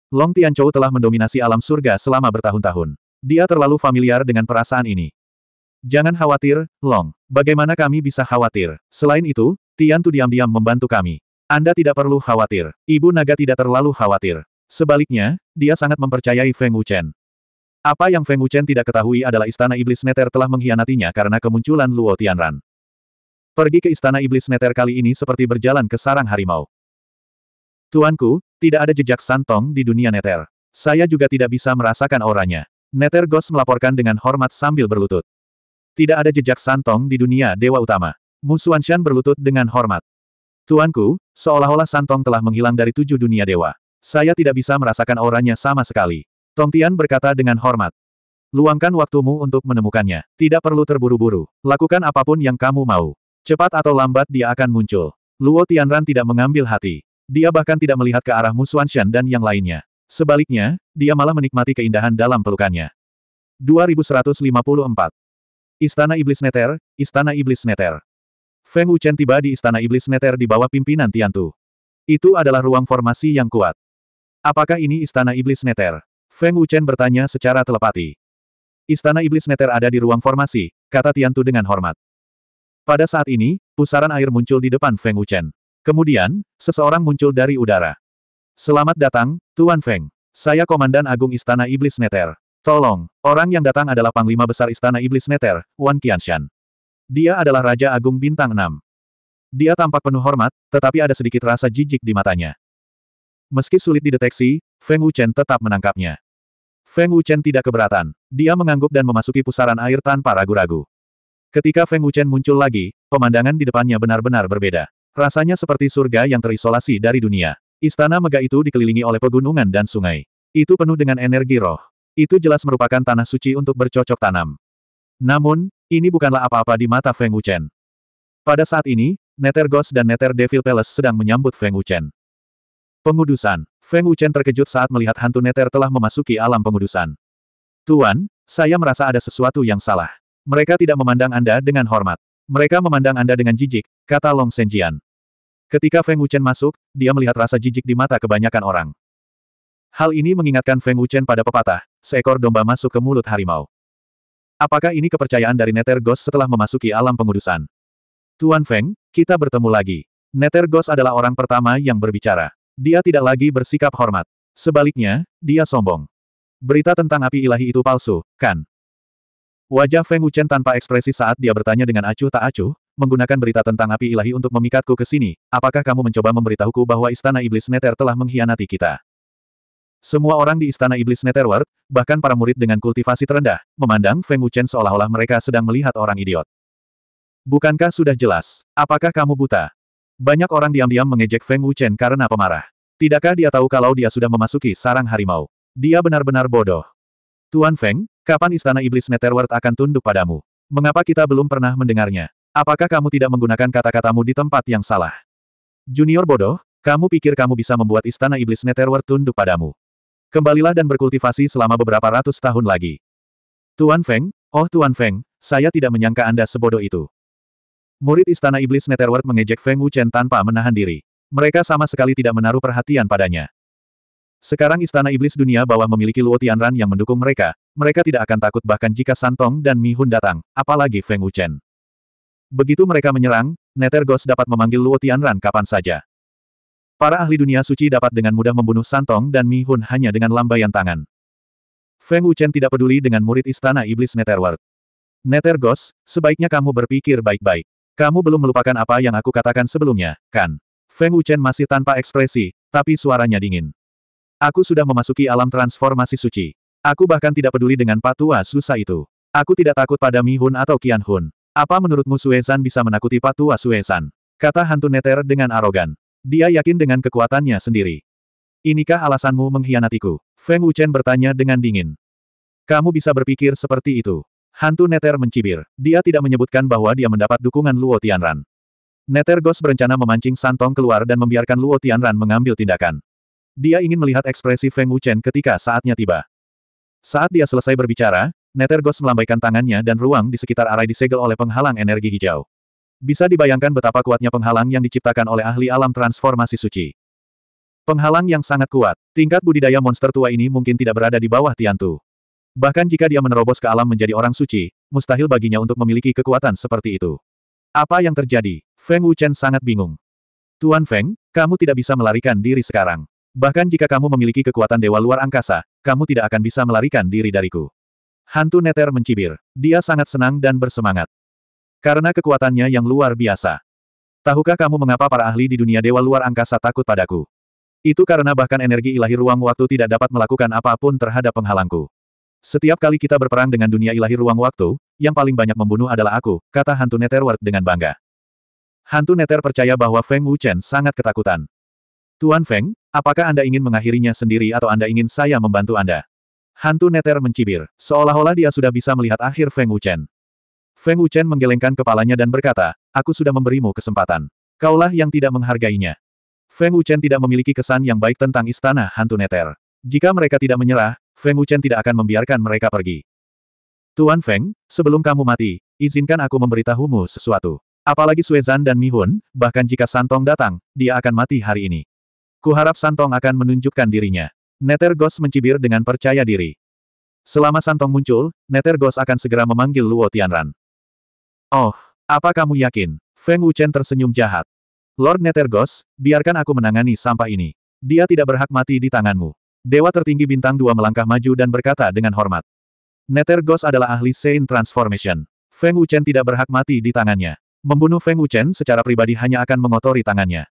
Long Tianchou telah mendominasi alam surga selama bertahun-tahun. Dia terlalu familiar dengan perasaan ini. Jangan khawatir, Long. Bagaimana kami bisa khawatir? Selain itu, Tian Tu diam-diam membantu kami. Anda tidak perlu khawatir. Ibu naga tidak terlalu khawatir. Sebaliknya, dia sangat mempercayai Feng Wuchen. Apa yang Feng Wuchen tidak ketahui adalah istana iblis Neter telah mengkhianatinya karena kemunculan Luo Tianran. Pergi ke istana iblis Neter kali ini seperti berjalan ke sarang harimau. Tuanku, tidak ada jejak santong di dunia Neter. Saya juga tidak bisa merasakan auranya. Neter Ghost melaporkan dengan hormat sambil berlutut. Tidak ada jejak santong di dunia Dewa Utama. Musuan Shan berlutut dengan hormat. Tuanku, seolah-olah Santong telah menghilang dari tujuh dunia dewa. Saya tidak bisa merasakan auranya sama sekali. Tong Tian berkata dengan hormat. Luangkan waktumu untuk menemukannya. Tidak perlu terburu-buru. Lakukan apapun yang kamu mau. Cepat atau lambat dia akan muncul. Luo Tianran tidak mengambil hati. Dia bahkan tidak melihat ke arah Shan dan yang lainnya. Sebaliknya, dia malah menikmati keindahan dalam pelukannya. 2154 Istana Iblis Neter, Istana Iblis Neter. Feng Wuchen tiba di Istana Iblis Neter di bawah pimpinan Tiantu. Itu adalah ruang formasi yang kuat. Apakah ini Istana Iblis Neter? Feng Wuchen bertanya secara telepati. Istana Iblis Neter ada di ruang formasi, kata Tiantu dengan hormat. Pada saat ini, pusaran air muncul di depan Feng Wuchen. Kemudian, seseorang muncul dari udara. Selamat datang, Tuan Feng. Saya Komandan Agung Istana Iblis Neter. Tolong, orang yang datang adalah Panglima Besar Istana Iblis Neter, Wan Qianshan. Dia adalah Raja Agung Bintang 6. Dia tampak penuh hormat, tetapi ada sedikit rasa jijik di matanya. Meski sulit dideteksi, Feng Wuchen tetap menangkapnya. Feng Wuchen tidak keberatan. Dia mengangguk dan memasuki pusaran air tanpa ragu-ragu. Ketika Feng Wuchen muncul lagi, pemandangan di depannya benar-benar berbeda. Rasanya seperti surga yang terisolasi dari dunia. Istana megah itu dikelilingi oleh pegunungan dan sungai. Itu penuh dengan energi roh. Itu jelas merupakan tanah suci untuk bercocok tanam. Namun, ini bukanlah apa-apa di mata Feng Wuchen. Pada saat ini, Nether Ghost dan Nether Devil Palace sedang menyambut Feng Wuchen. Pengudusan. Feng Wuchen terkejut saat melihat hantu Nether telah memasuki alam pengudusan. Tuan, saya merasa ada sesuatu yang salah. Mereka tidak memandang Anda dengan hormat. Mereka memandang Anda dengan jijik, kata Long Senjian. Ketika Feng Wuchen masuk, dia melihat rasa jijik di mata kebanyakan orang. Hal ini mengingatkan Feng Wuchen pada pepatah, seekor domba masuk ke mulut harimau. Apakah ini kepercayaan dari Nether Ghost setelah memasuki alam pengudusan? Tuan Feng, kita bertemu lagi. Nether Ghost adalah orang pertama yang berbicara. Dia tidak lagi bersikap hormat. Sebaliknya, dia sombong. Berita tentang api ilahi itu palsu, kan? Wajah Feng Wuchen tanpa ekspresi saat dia bertanya dengan acuh tak acuh, menggunakan berita tentang api ilahi untuk memikatku ke sini, apakah kamu mencoba memberitahuku bahwa istana iblis Nether telah mengkhianati kita? Semua orang di istana iblis Netherworld, bahkan para murid dengan kultivasi terendah, memandang Feng Wuchen seolah-olah mereka sedang melihat orang idiot. Bukankah sudah jelas? Apakah kamu buta? Banyak orang diam-diam mengejek Feng Wuchen karena pemarah. Tidakkah dia tahu kalau dia sudah memasuki sarang harimau? Dia benar-benar bodoh. Tuan Feng, kapan istana iblis Netherworld akan tunduk padamu? Mengapa kita belum pernah mendengarnya? Apakah kamu tidak menggunakan kata-katamu di tempat yang salah? Junior bodoh, kamu pikir kamu bisa membuat istana iblis Netherworld tunduk padamu? Kembalilah dan berkultivasi selama beberapa ratus tahun lagi. Tuan Feng, oh Tuan Feng, saya tidak menyangka Anda sebodoh itu. Murid Istana Iblis Netherworld mengejek Feng Wuchen tanpa menahan diri. Mereka sama sekali tidak menaruh perhatian padanya. Sekarang Istana Iblis Dunia Bawah memiliki Luo Tianran yang mendukung mereka, mereka tidak akan takut bahkan jika Santong dan Mi Hun datang, apalagi Feng Wuchen. Begitu mereka menyerang, Nether Ghost dapat memanggil Luo Tianran kapan saja. Para ahli dunia suci dapat dengan mudah membunuh Santong dan Mi Hun hanya dengan lambaian tangan. Feng Wuchen tidak peduli dengan murid istana iblis Netherworld. Nethergos, sebaiknya kamu berpikir baik-baik. Kamu belum melupakan apa yang aku katakan sebelumnya, kan? Feng Wuchen masih tanpa ekspresi, tapi suaranya dingin. Aku sudah memasuki alam transformasi suci. Aku bahkan tidak peduli dengan patua susah itu. Aku tidak takut pada Mi Hun atau Qian Hun. Apa menurutmu Suezan bisa menakuti patua Suezan? Kata hantu Netter dengan arogan. Dia yakin dengan kekuatannya sendiri. Inikah alasanmu mengkhianatiku? Feng Wuchen bertanya dengan dingin. Kamu bisa berpikir seperti itu. Hantu Neter mencibir. Dia tidak menyebutkan bahwa dia mendapat dukungan Luo Tianran. Neter Ghost berencana memancing Santong keluar dan membiarkan Luo Tianran mengambil tindakan. Dia ingin melihat ekspresi Feng Wuchen ketika saatnya tiba. Saat dia selesai berbicara, Neter Ghost melambaikan tangannya dan ruang di sekitar arai disegel oleh penghalang energi hijau. Bisa dibayangkan betapa kuatnya penghalang yang diciptakan oleh ahli alam transformasi suci. Penghalang yang sangat kuat, tingkat budidaya monster tua ini mungkin tidak berada di bawah Tiantu. Bahkan jika dia menerobos ke alam menjadi orang suci, mustahil baginya untuk memiliki kekuatan seperti itu. Apa yang terjadi? Feng Wuchen sangat bingung. Tuan Feng, kamu tidak bisa melarikan diri sekarang. Bahkan jika kamu memiliki kekuatan dewa luar angkasa, kamu tidak akan bisa melarikan diri dariku. Hantu Neter mencibir. Dia sangat senang dan bersemangat. Karena kekuatannya yang luar biasa. Tahukah kamu mengapa para ahli di dunia dewa luar angkasa takut padaku? Itu karena bahkan energi ilahi ruang waktu tidak dapat melakukan apapun terhadap penghalangku. Setiap kali kita berperang dengan dunia ilahi ruang waktu, yang paling banyak membunuh adalah aku, kata hantu Netherworld dengan bangga. Hantu Nether percaya bahwa Feng Wuchen sangat ketakutan. Tuan Feng, apakah Anda ingin mengakhirinya sendiri atau Anda ingin saya membantu Anda? Hantu Nether mencibir, seolah-olah dia sudah bisa melihat akhir Feng Wuchen. Feng Wuchen menggelengkan kepalanya dan berkata, aku sudah memberimu kesempatan. Kaulah yang tidak menghargainya. Feng Wuchen tidak memiliki kesan yang baik tentang istana hantu neter. Jika mereka tidak menyerah, Feng Wuchen tidak akan membiarkan mereka pergi. Tuan Feng, sebelum kamu mati, izinkan aku memberitahumu sesuatu. Apalagi Suezan dan Mihun, bahkan jika Santong datang, dia akan mati hari ini. Kuharap Santong akan menunjukkan dirinya. Neter Ghost mencibir dengan percaya diri. Selama Santong muncul, Neter Ghost akan segera memanggil Luo Tianran. Oh, apa kamu yakin? Feng Wuchen tersenyum jahat. Lord Netergos, biarkan aku menangani sampah ini. Dia tidak berhak mati di tanganmu. Dewa tertinggi bintang dua melangkah maju dan berkata dengan hormat. Netergos adalah ahli Sein Transformation. Feng Wuchen tidak berhak mati di tangannya. Membunuh Feng Wuchen secara pribadi hanya akan mengotori tangannya.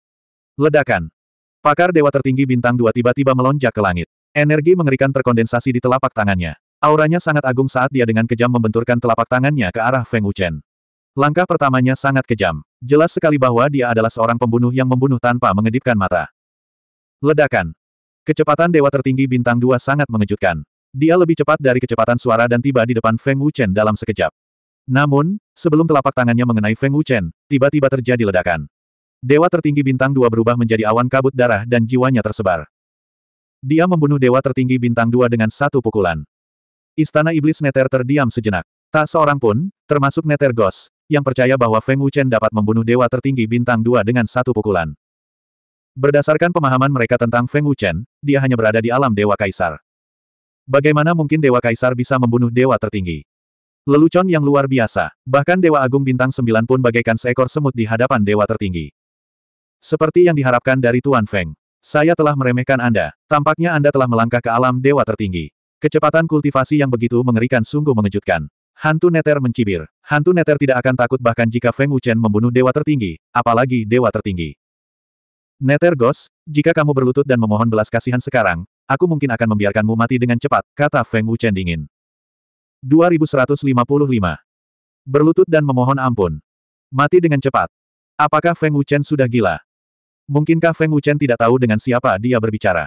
Ledakan. Pakar Dewa tertinggi bintang dua tiba-tiba melonjak ke langit. Energi mengerikan terkondensasi di telapak tangannya. Auranya sangat agung saat dia dengan kejam membenturkan telapak tangannya ke arah Feng Wuchen. Langkah pertamanya sangat kejam. Jelas sekali bahwa dia adalah seorang pembunuh yang membunuh tanpa mengedipkan mata. Ledakan. Kecepatan dewa tertinggi bintang dua sangat mengejutkan. Dia lebih cepat dari kecepatan suara dan tiba di depan Feng Wuchen dalam sekejap. Namun, sebelum telapak tangannya mengenai Feng Wuchen, tiba-tiba terjadi ledakan. Dewa tertinggi bintang dua berubah menjadi awan kabut darah dan jiwanya tersebar. Dia membunuh dewa tertinggi bintang dua dengan satu pukulan. Istana Iblis Neter terdiam sejenak. Tak seorang pun, termasuk Neter Ghost, yang percaya bahwa Feng Wuchen dapat membunuh dewa tertinggi bintang dua dengan satu pukulan. Berdasarkan pemahaman mereka tentang Feng Wuchen, dia hanya berada di alam Dewa Kaisar. Bagaimana mungkin Dewa Kaisar bisa membunuh Dewa tertinggi? Lelucon yang luar biasa, bahkan Dewa Agung Bintang sembilan pun bagaikan seekor semut di hadapan Dewa tertinggi. Seperti yang diharapkan dari Tuan Feng. Saya telah meremehkan Anda, tampaknya Anda telah melangkah ke alam Dewa tertinggi. Kecepatan kultivasi yang begitu mengerikan sungguh mengejutkan. Hantu Neter mencibir. Hantu Neter tidak akan takut bahkan jika Feng Wuchen membunuh dewa tertinggi, apalagi dewa tertinggi. Neter Gos, jika kamu berlutut dan memohon belas kasihan sekarang, aku mungkin akan membiarkanmu mati dengan cepat, kata Feng Wuchen dingin. 2155. Berlutut dan memohon ampun. Mati dengan cepat. Apakah Feng Wuchen sudah gila? Mungkinkah Feng Wuchen tidak tahu dengan siapa dia berbicara?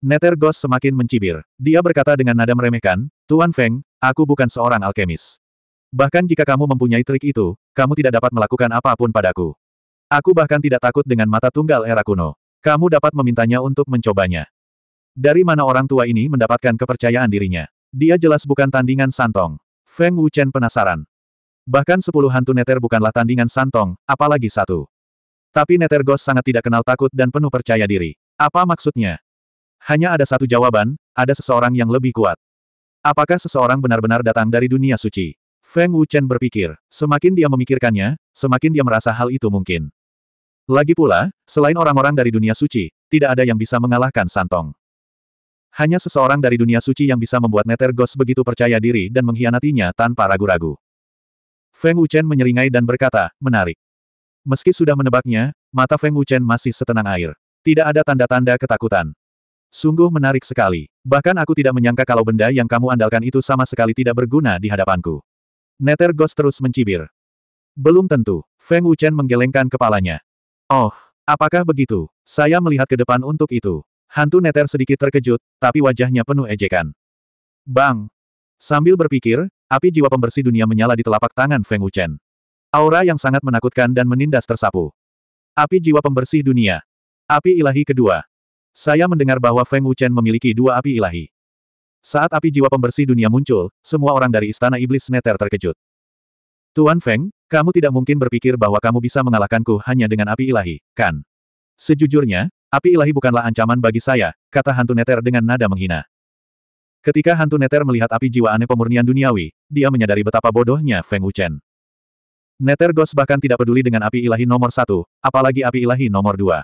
Nether Ghost semakin mencibir. Dia berkata dengan nada meremehkan, Tuan Feng, aku bukan seorang alkemis. Bahkan jika kamu mempunyai trik itu, kamu tidak dapat melakukan apapun padaku. Aku bahkan tidak takut dengan mata tunggal era kuno. Kamu dapat memintanya untuk mencobanya. Dari mana orang tua ini mendapatkan kepercayaan dirinya? Dia jelas bukan tandingan santong. Feng Wuchen penasaran. Bahkan sepuluh hantu neter bukanlah tandingan santong, apalagi satu. Tapi neter Ghost sangat tidak kenal takut dan penuh percaya diri. Apa maksudnya? Hanya ada satu jawaban, ada seseorang yang lebih kuat. Apakah seseorang benar-benar datang dari dunia suci? Feng Wuchen berpikir, semakin dia memikirkannya, semakin dia merasa hal itu mungkin. Lagi pula, selain orang-orang dari dunia suci, tidak ada yang bisa mengalahkan Santong. Hanya seseorang dari dunia suci yang bisa membuat Nether Ghost begitu percaya diri dan mengkhianatinya tanpa ragu-ragu. Feng Wuchen menyeringai dan berkata, menarik. Meski sudah menebaknya, mata Feng Wuchen masih setenang air. Tidak ada tanda-tanda ketakutan. Sungguh menarik sekali. Bahkan aku tidak menyangka kalau benda yang kamu andalkan itu sama sekali tidak berguna di hadapanku. Nether Ghost terus mencibir. Belum tentu. Feng Wuchen menggelengkan kepalanya. Oh, apakah begitu? Saya melihat ke depan untuk itu. Hantu Nether sedikit terkejut, tapi wajahnya penuh ejekan. Bang! Sambil berpikir, api jiwa pembersih dunia menyala di telapak tangan Feng Wuchen. Aura yang sangat menakutkan dan menindas tersapu. Api jiwa pembersih dunia. Api ilahi kedua. Saya mendengar bahwa Feng Wuchen memiliki dua api ilahi. Saat api jiwa pembersih dunia muncul, semua orang dari Istana Iblis Neter terkejut. Tuan Feng, kamu tidak mungkin berpikir bahwa kamu bisa mengalahkanku hanya dengan api ilahi, kan? Sejujurnya, api ilahi bukanlah ancaman bagi saya, kata hantu Neter dengan nada menghina. Ketika hantu Neter melihat api jiwa aneh pemurnian duniawi, dia menyadari betapa bodohnya Feng Wuchen. Neter Ghost bahkan tidak peduli dengan api ilahi nomor satu, apalagi api ilahi nomor dua.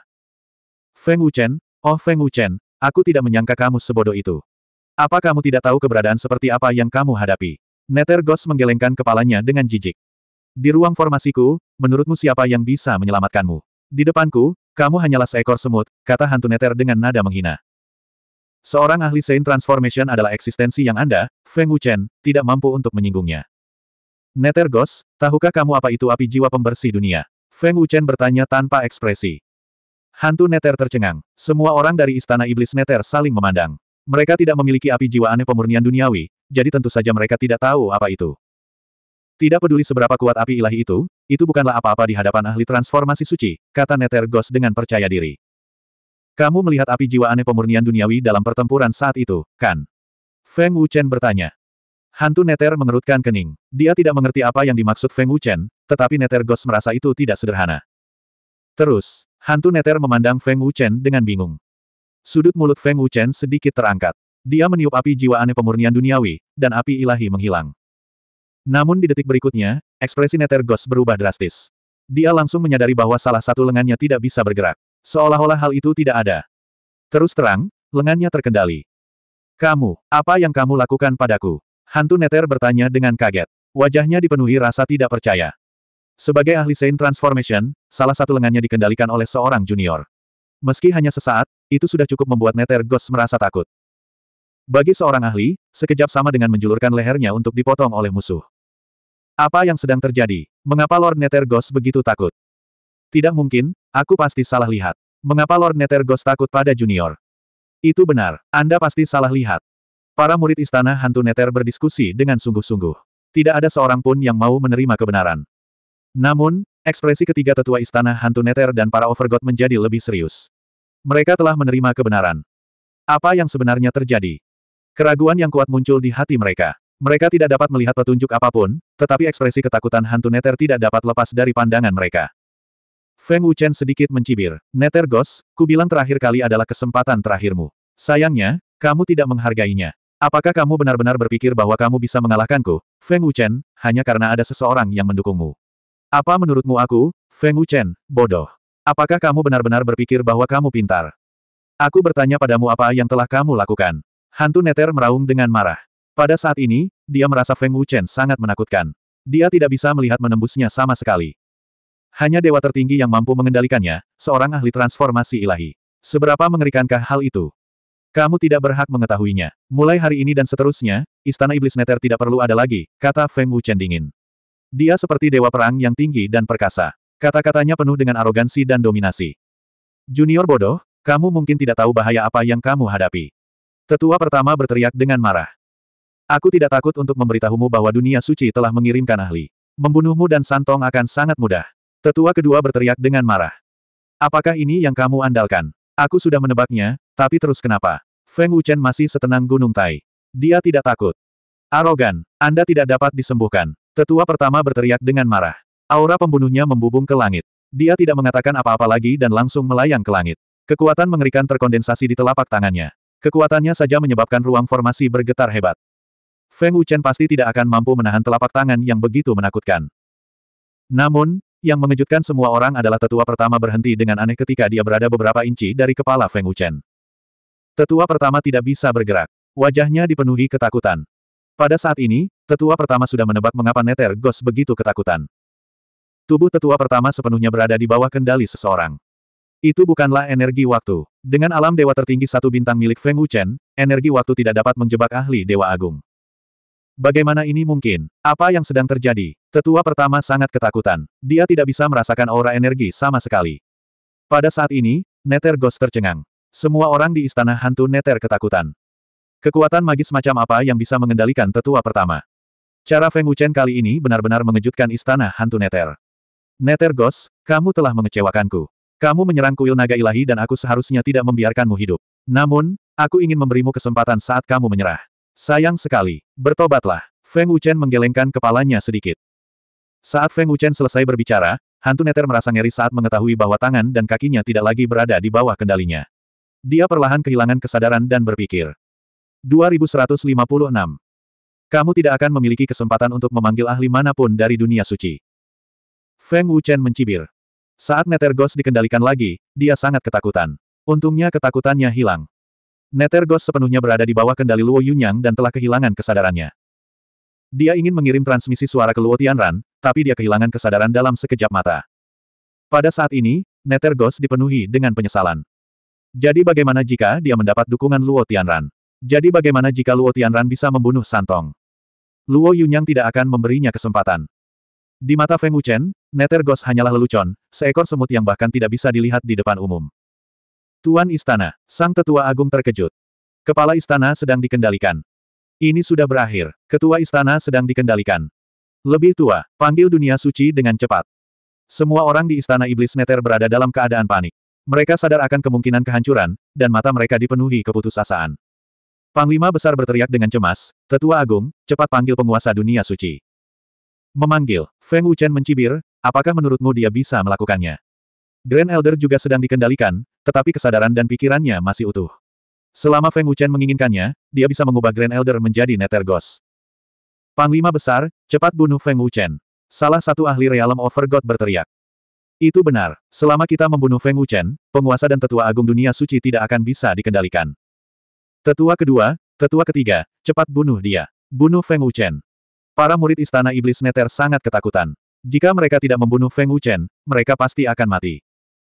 Feng Wuchen, Oh Feng Wuchen, aku tidak menyangka kamu sebodoh itu. Apa kamu tidak tahu keberadaan seperti apa yang kamu hadapi? Nether Ghost menggelengkan kepalanya dengan jijik. Di ruang formasiku, menurutmu siapa yang bisa menyelamatkanmu? Di depanku, kamu hanyalah seekor semut, kata hantu Nether dengan nada menghina. Seorang ahli Saint Transformation adalah eksistensi yang Anda, Feng Wuchen, tidak mampu untuk menyinggungnya. Nether Ghost, tahukah kamu apa itu api jiwa pembersih dunia? Feng Wuchen bertanya tanpa ekspresi. Hantu Neter tercengang. Semua orang dari Istana Iblis Neter saling memandang. Mereka tidak memiliki api jiwa aneh pemurnian duniawi, jadi tentu saja mereka tidak tahu apa itu. Tidak peduli seberapa kuat api ilahi itu, itu bukanlah apa-apa di hadapan ahli transformasi suci, kata Neter Ghost dengan percaya diri. Kamu melihat api jiwa aneh pemurnian duniawi dalam pertempuran saat itu, kan? Feng Wuchen bertanya. Hantu Neter mengerutkan kening. Dia tidak mengerti apa yang dimaksud Feng Wuchen, tetapi Neter Ghost merasa itu tidak sederhana. Terus, Hantu neter memandang Feng Wuchen dengan bingung. Sudut mulut Feng Wuchen sedikit terangkat. Dia meniup api jiwa aneh pemurnian duniawi, dan api ilahi menghilang. Namun di detik berikutnya, ekspresi neter Ghost berubah drastis. Dia langsung menyadari bahwa salah satu lengannya tidak bisa bergerak. Seolah-olah hal itu tidak ada. Terus terang, lengannya terkendali. Kamu, apa yang kamu lakukan padaku? Hantu neter bertanya dengan kaget. Wajahnya dipenuhi rasa tidak percaya. Sebagai ahli Saint Transformation, salah satu lengannya dikendalikan oleh seorang junior. Meski hanya sesaat, itu sudah cukup membuat Nether Ghost merasa takut. Bagi seorang ahli, sekejap sama dengan menjulurkan lehernya untuk dipotong oleh musuh. Apa yang sedang terjadi? Mengapa Lord Nether Ghost begitu takut? Tidak mungkin, aku pasti salah lihat. Mengapa Lord Nether Ghost takut pada junior? Itu benar, Anda pasti salah lihat. Para murid istana hantu Nether berdiskusi dengan sungguh-sungguh. Tidak ada seorang pun yang mau menerima kebenaran. Namun, ekspresi ketiga tetua istana hantu Neter dan para Overgod menjadi lebih serius. Mereka telah menerima kebenaran. Apa yang sebenarnya terjadi? Keraguan yang kuat muncul di hati mereka. Mereka tidak dapat melihat petunjuk apapun, tetapi ekspresi ketakutan hantu Neter tidak dapat lepas dari pandangan mereka. Feng Wuchen sedikit mencibir. Neter Gos, ku bilang terakhir kali adalah kesempatan terakhirmu. Sayangnya, kamu tidak menghargainya. Apakah kamu benar-benar berpikir bahwa kamu bisa mengalahkanku, Feng Wuchen, hanya karena ada seseorang yang mendukungmu? Apa menurutmu aku, Feng Wuchen, bodoh? Apakah kamu benar-benar berpikir bahwa kamu pintar? Aku bertanya padamu apa yang telah kamu lakukan. Hantu Neter meraung dengan marah. Pada saat ini, dia merasa Feng Wuchen sangat menakutkan. Dia tidak bisa melihat menembusnya sama sekali. Hanya dewa tertinggi yang mampu mengendalikannya, seorang ahli transformasi ilahi. Seberapa mengerikankah hal itu? Kamu tidak berhak mengetahuinya. Mulai hari ini dan seterusnya, Istana Iblis Neter tidak perlu ada lagi, kata Feng Wuchen dingin. Dia seperti dewa perang yang tinggi dan perkasa. Kata-katanya penuh dengan arogansi dan dominasi. Junior bodoh, kamu mungkin tidak tahu bahaya apa yang kamu hadapi. Tetua pertama berteriak dengan marah. Aku tidak takut untuk memberitahumu bahwa dunia suci telah mengirimkan ahli. Membunuhmu dan Santong akan sangat mudah. Tetua kedua berteriak dengan marah. Apakah ini yang kamu andalkan? Aku sudah menebaknya, tapi terus kenapa? Feng Wuchen masih setenang gunung Tai. Dia tidak takut. Arogan, Anda tidak dapat disembuhkan. Tetua pertama berteriak dengan marah. Aura pembunuhnya membubung ke langit. Dia tidak mengatakan apa-apa lagi dan langsung melayang ke langit. Kekuatan mengerikan terkondensasi di telapak tangannya. Kekuatannya saja menyebabkan ruang formasi bergetar hebat. Feng Wuchen pasti tidak akan mampu menahan telapak tangan yang begitu menakutkan. Namun, yang mengejutkan semua orang adalah tetua pertama berhenti dengan aneh ketika dia berada beberapa inci dari kepala Feng Wuchen. Tetua pertama tidak bisa bergerak. Wajahnya dipenuhi ketakutan. Pada saat ini, Tetua pertama sudah menebak mengapa Nether Ghost begitu ketakutan. Tubuh tetua pertama sepenuhnya berada di bawah kendali seseorang. Itu bukanlah energi waktu. Dengan alam dewa tertinggi satu bintang milik Feng Wuchen, energi waktu tidak dapat menjebak ahli dewa agung. Bagaimana ini mungkin? Apa yang sedang terjadi? Tetua pertama sangat ketakutan. Dia tidak bisa merasakan aura energi sama sekali. Pada saat ini, Nether Ghost tercengang. Semua orang di istana hantu Nether ketakutan. Kekuatan magis macam apa yang bisa mengendalikan tetua pertama? Cara Feng Wuchen kali ini benar-benar mengejutkan istana hantu Neter. Neter Ghost, kamu telah mengecewakanku. Kamu menyerang kuil naga ilahi dan aku seharusnya tidak membiarkanmu hidup. Namun, aku ingin memberimu kesempatan saat kamu menyerah. Sayang sekali, bertobatlah. Feng Wuchen menggelengkan kepalanya sedikit. Saat Feng Wuchen selesai berbicara, hantu Neter merasa ngeri saat mengetahui bahwa tangan dan kakinya tidak lagi berada di bawah kendalinya. Dia perlahan kehilangan kesadaran dan berpikir. 2156 kamu tidak akan memiliki kesempatan untuk memanggil ahli manapun dari dunia suci. Feng Wuchen mencibir. Saat Netergos dikendalikan lagi, dia sangat ketakutan. Untungnya ketakutannya hilang. Netergos sepenuhnya berada di bawah kendali Luo Yunyang dan telah kehilangan kesadarannya. Dia ingin mengirim transmisi suara ke Luo Tianran, tapi dia kehilangan kesadaran dalam sekejap mata. Pada saat ini, Netergos dipenuhi dengan penyesalan. Jadi bagaimana jika dia mendapat dukungan Luo Tianran? Jadi bagaimana jika Luo Tianran bisa membunuh Santong? Luo Yunyang tidak akan memberinya kesempatan. Di mata Feng Wuchen, Neter Ghost hanyalah lelucon, seekor semut yang bahkan tidak bisa dilihat di depan umum. Tuan Istana, Sang Tetua Agung terkejut. Kepala Istana sedang dikendalikan. Ini sudah berakhir, Ketua Istana sedang dikendalikan. Lebih tua, panggil dunia suci dengan cepat. Semua orang di Istana Iblis Neter berada dalam keadaan panik. Mereka sadar akan kemungkinan kehancuran, dan mata mereka dipenuhi keputusasaan. Panglima besar berteriak dengan cemas, Tetua Agung, cepat panggil penguasa dunia suci. Memanggil, Feng Wuchen mencibir, apakah menurutmu dia bisa melakukannya? Grand Elder juga sedang dikendalikan, tetapi kesadaran dan pikirannya masih utuh. Selama Feng Wuchen menginginkannya, dia bisa mengubah Grand Elder menjadi Nethergos. Panglima besar, cepat bunuh Feng Wuchen. Salah satu ahli Realm Overgod berteriak. Itu benar, selama kita membunuh Feng Wuchen, penguasa dan tetua agung dunia suci tidak akan bisa dikendalikan. Tetua kedua, tetua ketiga, cepat bunuh dia. Bunuh Feng Wuchen. Para murid istana iblis neter sangat ketakutan. Jika mereka tidak membunuh Feng Wuchen, mereka pasti akan mati.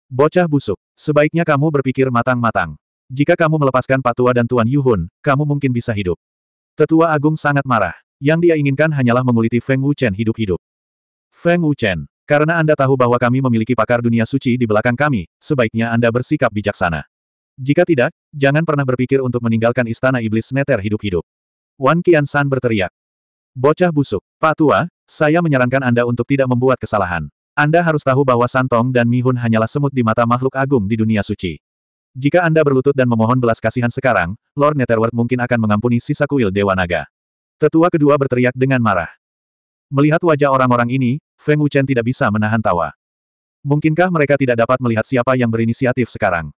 Bocah busuk, sebaiknya kamu berpikir matang-matang. Jika kamu melepaskan Patua dan Tuan Yuhun, kamu mungkin bisa hidup. Tetua Agung sangat marah. Yang dia inginkan hanyalah menguliti Feng Wuchen hidup-hidup. Feng Wuchen, karena Anda tahu bahwa kami memiliki pakar dunia suci di belakang kami, sebaiknya Anda bersikap bijaksana. Jika tidak, jangan pernah berpikir untuk meninggalkan istana iblis neter hidup-hidup. Wan Qian San berteriak. Bocah busuk. Pak Tua, saya menyarankan Anda untuk tidak membuat kesalahan. Anda harus tahu bahwa Santong dan Mihun hanyalah semut di mata makhluk agung di dunia suci. Jika Anda berlutut dan memohon belas kasihan sekarang, Lord Netherworld mungkin akan mengampuni sisa kuil Dewa Naga. Tetua kedua berteriak dengan marah. Melihat wajah orang-orang ini, Feng Wuchen tidak bisa menahan tawa. Mungkinkah mereka tidak dapat melihat siapa yang berinisiatif sekarang?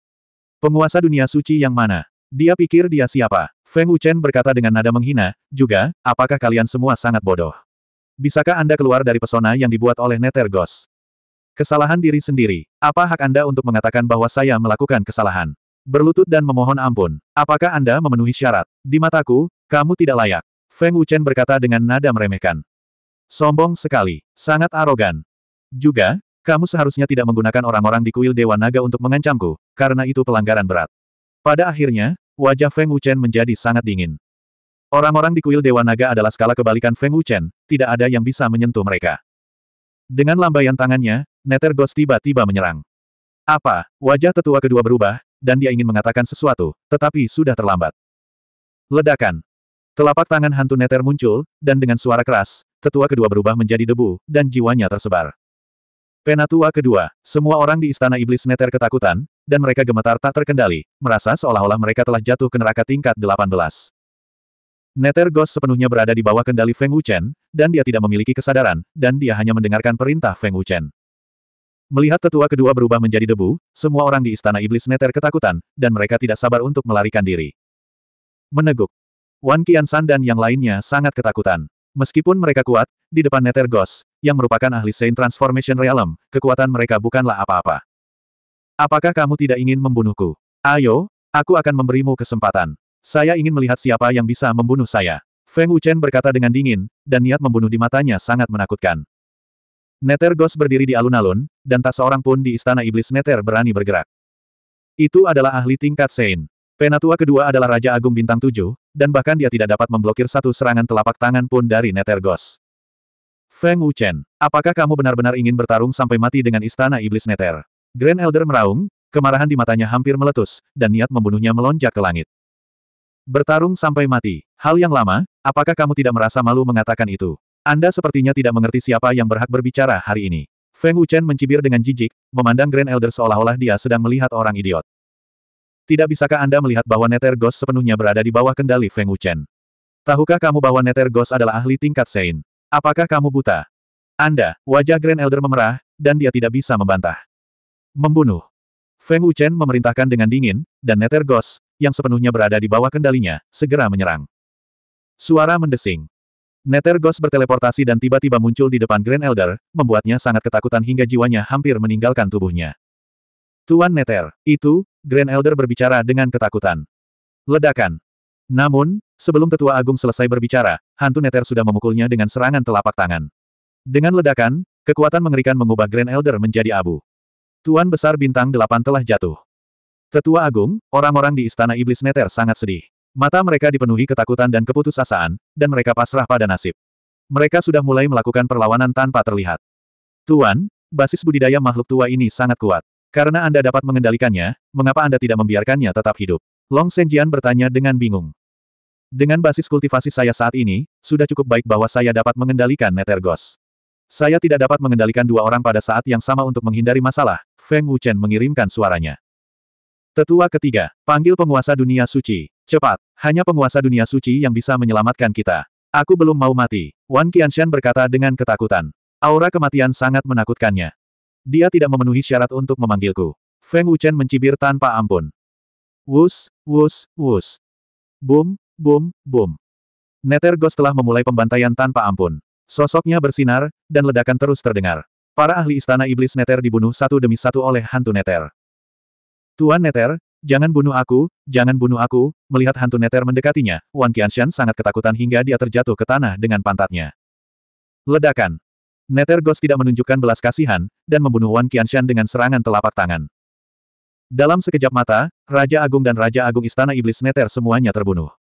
Penguasa dunia suci yang mana? Dia pikir dia siapa? Feng Wuchen berkata dengan nada menghina, juga, apakah kalian semua sangat bodoh? Bisakah Anda keluar dari pesona yang dibuat oleh Netergos? Kesalahan diri sendiri. Apa hak Anda untuk mengatakan bahwa saya melakukan kesalahan? Berlutut dan memohon ampun. Apakah Anda memenuhi syarat? Di mataku, kamu tidak layak. Feng Wuchen berkata dengan nada meremehkan. Sombong sekali. Sangat arogan. Juga, kamu seharusnya tidak menggunakan orang-orang di kuil Dewa Naga untuk mengancamku, karena itu pelanggaran berat. Pada akhirnya, wajah Feng Wuchen menjadi sangat dingin. Orang-orang di kuil Dewa Naga adalah skala kebalikan Feng Wuchen, tidak ada yang bisa menyentuh mereka. Dengan lambaian tangannya, Nether Ghost tiba-tiba menyerang. Apa? Wajah tetua kedua berubah, dan dia ingin mengatakan sesuatu, tetapi sudah terlambat. Ledakan. Telapak tangan hantu Nether muncul, dan dengan suara keras, tetua kedua berubah menjadi debu, dan jiwanya tersebar. Penatua kedua, semua orang di Istana Iblis Neter ketakutan, dan mereka gemetar tak terkendali, merasa seolah-olah mereka telah jatuh ke neraka tingkat 18. Neter Ghost sepenuhnya berada di bawah kendali Feng Wuchen, dan dia tidak memiliki kesadaran, dan dia hanya mendengarkan perintah Feng Wuchen. Melihat tetua kedua berubah menjadi debu, semua orang di istana iblis Neter ketakutan, dan mereka tidak sabar untuk melarikan diri. Meneguk. Wan Qiansan dan yang lainnya sangat ketakutan. Meskipun mereka kuat, di depan Neter Ghost, yang merupakan ahli Saint Transformation Realm, kekuatan mereka bukanlah apa-apa. Apakah kamu tidak ingin membunuhku? Ayo, aku akan memberimu kesempatan. Saya ingin melihat siapa yang bisa membunuh saya. Feng Wuchen berkata dengan dingin, dan niat membunuh di matanya sangat menakutkan. Neter Ghost berdiri di alun-alun, dan tak seorang pun di istana iblis Neter berani bergerak. Itu adalah ahli tingkat Saint. Penatua kedua adalah Raja Agung Bintang Tujuh, dan bahkan dia tidak dapat memblokir satu serangan telapak tangan pun dari Netergos. Feng Wuchen, apakah kamu benar-benar ingin bertarung sampai mati dengan istana iblis neter? Grand Elder meraung, kemarahan di matanya hampir meletus, dan niat membunuhnya melonjak ke langit. Bertarung sampai mati, hal yang lama, apakah kamu tidak merasa malu mengatakan itu? Anda sepertinya tidak mengerti siapa yang berhak berbicara hari ini. Feng Wuchen mencibir dengan jijik, memandang Grand Elder seolah-olah dia sedang melihat orang idiot. Tidak bisakah Anda melihat bahwa Nether Ghost sepenuhnya berada di bawah kendali Feng Wuchen? Tahukah kamu bahwa Nether Ghost adalah ahli tingkat Sein? Apakah kamu buta? Anda, wajah Grand Elder memerah, dan dia tidak bisa membantah. Membunuh. Feng Wuchen memerintahkan dengan dingin, dan Nether Ghost, yang sepenuhnya berada di bawah kendalinya, segera menyerang. Suara mendesing. Nether Ghost berteleportasi dan tiba-tiba muncul di depan Grand Elder, membuatnya sangat ketakutan hingga jiwanya hampir meninggalkan tubuhnya. Tuan Nether, itu, Grand Elder berbicara dengan ketakutan. Ledakan. Namun, Sebelum tetua agung selesai berbicara, hantu neter sudah memukulnya dengan serangan telapak tangan. Dengan ledakan, kekuatan mengerikan mengubah Grand Elder menjadi abu. Tuan besar bintang delapan telah jatuh. Tetua agung, orang-orang di istana iblis neter sangat sedih. Mata mereka dipenuhi ketakutan dan keputusasaan, dan mereka pasrah pada nasib. Mereka sudah mulai melakukan perlawanan tanpa terlihat. Tuan, basis budidaya makhluk tua ini sangat kuat. Karena Anda dapat mengendalikannya, mengapa Anda tidak membiarkannya tetap hidup? Long Senjian bertanya dengan bingung. Dengan basis kultivasi saya saat ini, sudah cukup baik bahwa saya dapat mengendalikan Netergos. Saya tidak dapat mengendalikan dua orang pada saat yang sama untuk menghindari masalah, Feng Wuchen mengirimkan suaranya. Tetua ketiga, panggil penguasa dunia suci. Cepat, hanya penguasa dunia suci yang bisa menyelamatkan kita. Aku belum mau mati, Wan Qianshan berkata dengan ketakutan. Aura kematian sangat menakutkannya. Dia tidak memenuhi syarat untuk memanggilku. Feng Wuchen mencibir tanpa ampun. Wus, wus, wus. Boom, Boom, boom. Nether Ghost telah memulai pembantaian tanpa ampun. Sosoknya bersinar, dan ledakan terus terdengar. Para ahli istana iblis Nether dibunuh satu demi satu oleh hantu Nether. Tuan Nether, jangan bunuh aku, jangan bunuh aku, melihat hantu Nether mendekatinya, Wan Qianshan sangat ketakutan hingga dia terjatuh ke tanah dengan pantatnya. Ledakan. Nether Ghost tidak menunjukkan belas kasihan, dan membunuh Wan Qianshan dengan serangan telapak tangan. Dalam sekejap mata, Raja Agung dan Raja Agung Istana Iblis Nether semuanya terbunuh.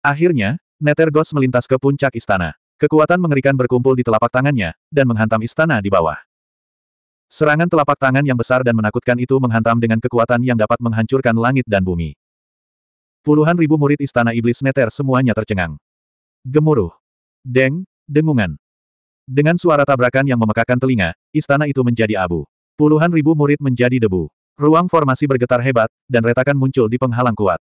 Akhirnya, Netergos melintas ke puncak istana. Kekuatan mengerikan berkumpul di telapak tangannya, dan menghantam istana di bawah. Serangan telapak tangan yang besar dan menakutkan itu menghantam dengan kekuatan yang dapat menghancurkan langit dan bumi. Puluhan ribu murid istana iblis Neter semuanya tercengang. Gemuruh. Deng, dengungan. Dengan suara tabrakan yang memekakan telinga, istana itu menjadi abu. Puluhan ribu murid menjadi debu. Ruang formasi bergetar hebat, dan retakan muncul di penghalang kuat.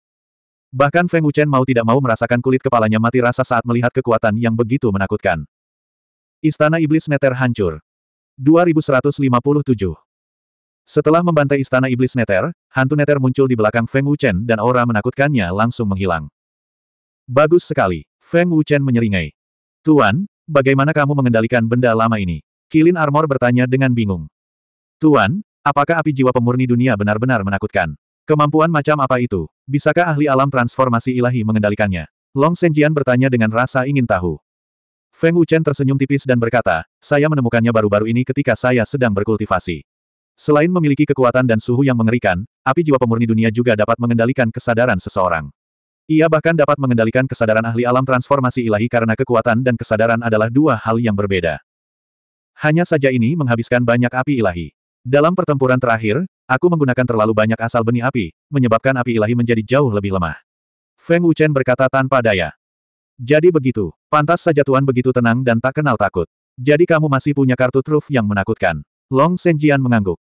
Bahkan Feng Wuchen mau tidak mau merasakan kulit kepalanya mati rasa saat melihat kekuatan yang begitu menakutkan. Istana Iblis Neter hancur. 2157 Setelah membantai Istana Iblis Neter, hantu Neter muncul di belakang Feng Wuchen dan aura menakutkannya langsung menghilang. Bagus sekali. Feng Wuchen menyeringai. Tuan, bagaimana kamu mengendalikan benda lama ini? Kilin Armor bertanya dengan bingung. Tuan, apakah api jiwa pemurni dunia benar-benar menakutkan? Kemampuan macam apa itu? Bisakah ahli alam transformasi ilahi mengendalikannya? Long Senjian bertanya dengan rasa ingin tahu. Feng Wuchen tersenyum tipis dan berkata, saya menemukannya baru-baru ini ketika saya sedang berkultivasi. Selain memiliki kekuatan dan suhu yang mengerikan, api jiwa pemurni dunia juga dapat mengendalikan kesadaran seseorang. Ia bahkan dapat mengendalikan kesadaran ahli alam transformasi ilahi karena kekuatan dan kesadaran adalah dua hal yang berbeda. Hanya saja ini menghabiskan banyak api ilahi. Dalam pertempuran terakhir, Aku menggunakan terlalu banyak asal benih api, menyebabkan api ilahi menjadi jauh lebih lemah. Feng Wuchen berkata tanpa daya. Jadi begitu, pantas saja Tuan begitu tenang dan tak kenal takut. Jadi kamu masih punya kartu truf yang menakutkan. Long Senjian mengangguk.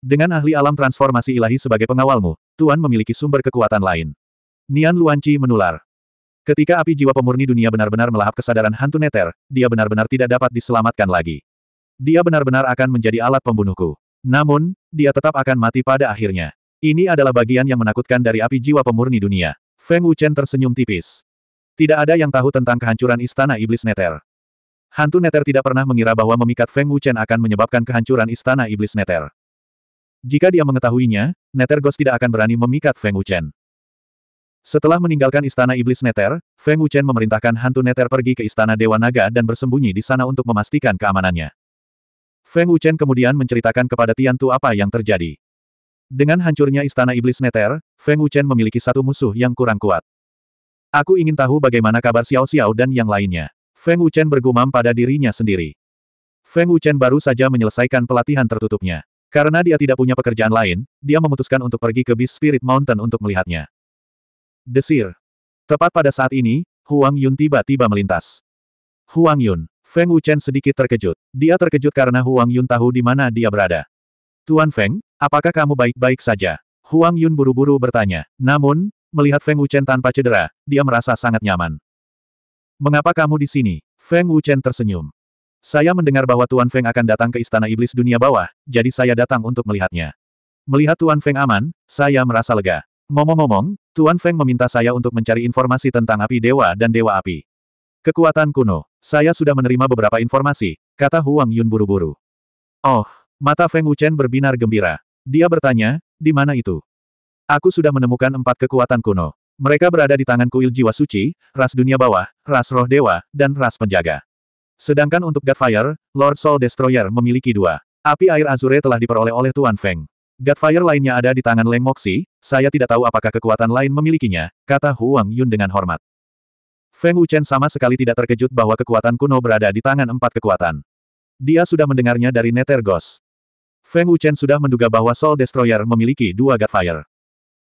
Dengan ahli alam transformasi ilahi sebagai pengawalmu, Tuan memiliki sumber kekuatan lain. Nian Luanci menular. Ketika api jiwa pemurni dunia benar-benar melahap kesadaran hantu neter, dia benar-benar tidak dapat diselamatkan lagi. Dia benar-benar akan menjadi alat pembunuhku. Namun, dia tetap akan mati pada akhirnya. Ini adalah bagian yang menakutkan dari api jiwa pemurni dunia. Feng Wuchen tersenyum tipis. Tidak ada yang tahu tentang kehancuran istana iblis Neter. Hantu Neter tidak pernah mengira bahwa memikat Feng Wuchen akan menyebabkan kehancuran istana iblis Neter. Jika dia mengetahuinya, Neter Ghost tidak akan berani memikat Feng Wuchen. Setelah meninggalkan istana iblis Neter, Feng Wuchen memerintahkan hantu Neter pergi ke istana Dewa Naga dan bersembunyi di sana untuk memastikan keamanannya. Feng Wuchen kemudian menceritakan kepada Tian Tu apa yang terjadi. Dengan hancurnya istana iblis Neter, Feng Wuchen memiliki satu musuh yang kurang kuat. Aku ingin tahu bagaimana kabar Xiao Xiao dan yang lainnya. Feng Wuchen bergumam pada dirinya sendiri. Feng Wuchen baru saja menyelesaikan pelatihan tertutupnya. Karena dia tidak punya pekerjaan lain, dia memutuskan untuk pergi ke Beast Spirit Mountain untuk melihatnya. Desir. Tepat pada saat ini, Huang Yun tiba-tiba melintas. Huang Yun. Feng Wuchen sedikit terkejut. Dia terkejut karena Huang Yun tahu di mana dia berada. Tuan Feng, apakah kamu baik-baik saja? Huang Yun buru-buru bertanya. Namun, melihat Feng Wuchen tanpa cedera, dia merasa sangat nyaman. Mengapa kamu di sini? Feng Wuchen tersenyum. Saya mendengar bahwa Tuan Feng akan datang ke Istana Iblis Dunia Bawah, jadi saya datang untuk melihatnya. Melihat Tuan Feng aman, saya merasa lega. Ngomong-ngomong, Tuan Feng meminta saya untuk mencari informasi tentang api dewa dan dewa api. Kekuatan kuno. Saya sudah menerima beberapa informasi, kata Huang Yun buru-buru. Oh, mata Feng Wuchen berbinar gembira. Dia bertanya, di mana itu? Aku sudah menemukan empat kekuatan kuno. Mereka berada di tangan kuil jiwa suci, ras dunia bawah, ras roh dewa, dan ras penjaga. Sedangkan untuk Godfire, Lord Soul Destroyer memiliki dua. Api air azure telah diperoleh oleh Tuan Feng. Godfire lainnya ada di tangan Leng Moxi, saya tidak tahu apakah kekuatan lain memilikinya, kata Huang Yun dengan hormat. Feng Wuchen sama sekali tidak terkejut bahwa kekuatan kuno berada di tangan empat kekuatan. Dia sudah mendengarnya dari Nethergos. Feng Wuchen sudah menduga bahwa Soul Destroyer memiliki dua Godfire.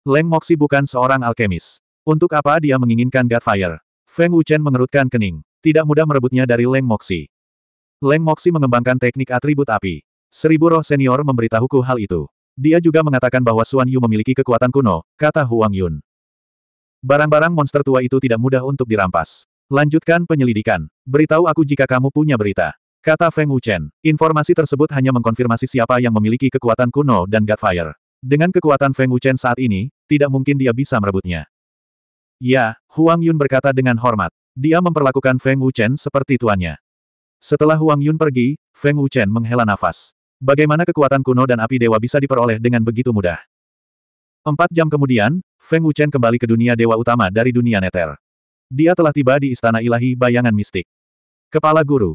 Leng Moxi bukan seorang alkemis. Untuk apa dia menginginkan Godfire? Feng Wuchen mengerutkan kening. Tidak mudah merebutnya dari Leng Moxi. Leng Moxi mengembangkan teknik atribut api. Seribu roh senior memberitahuku hal itu. Dia juga mengatakan bahwa Xuan Yu memiliki kekuatan kuno, kata Huang Yun. Barang-barang monster tua itu tidak mudah untuk dirampas. Lanjutkan penyelidikan. Beritahu aku jika kamu punya berita. Kata Feng Wuchen. Informasi tersebut hanya mengkonfirmasi siapa yang memiliki kekuatan kuno dan Godfire. Dengan kekuatan Feng Wuchen saat ini, tidak mungkin dia bisa merebutnya. Ya, Huang Yun berkata dengan hormat. Dia memperlakukan Feng Wuchen seperti tuannya. Setelah Huang Yun pergi, Feng Wuchen menghela nafas. Bagaimana kekuatan kuno dan api dewa bisa diperoleh dengan begitu mudah? Empat jam kemudian, Feng Wuchen kembali ke dunia dewa utama dari dunia neter. Dia telah tiba di Istana Ilahi Bayangan Mistik. Kepala Guru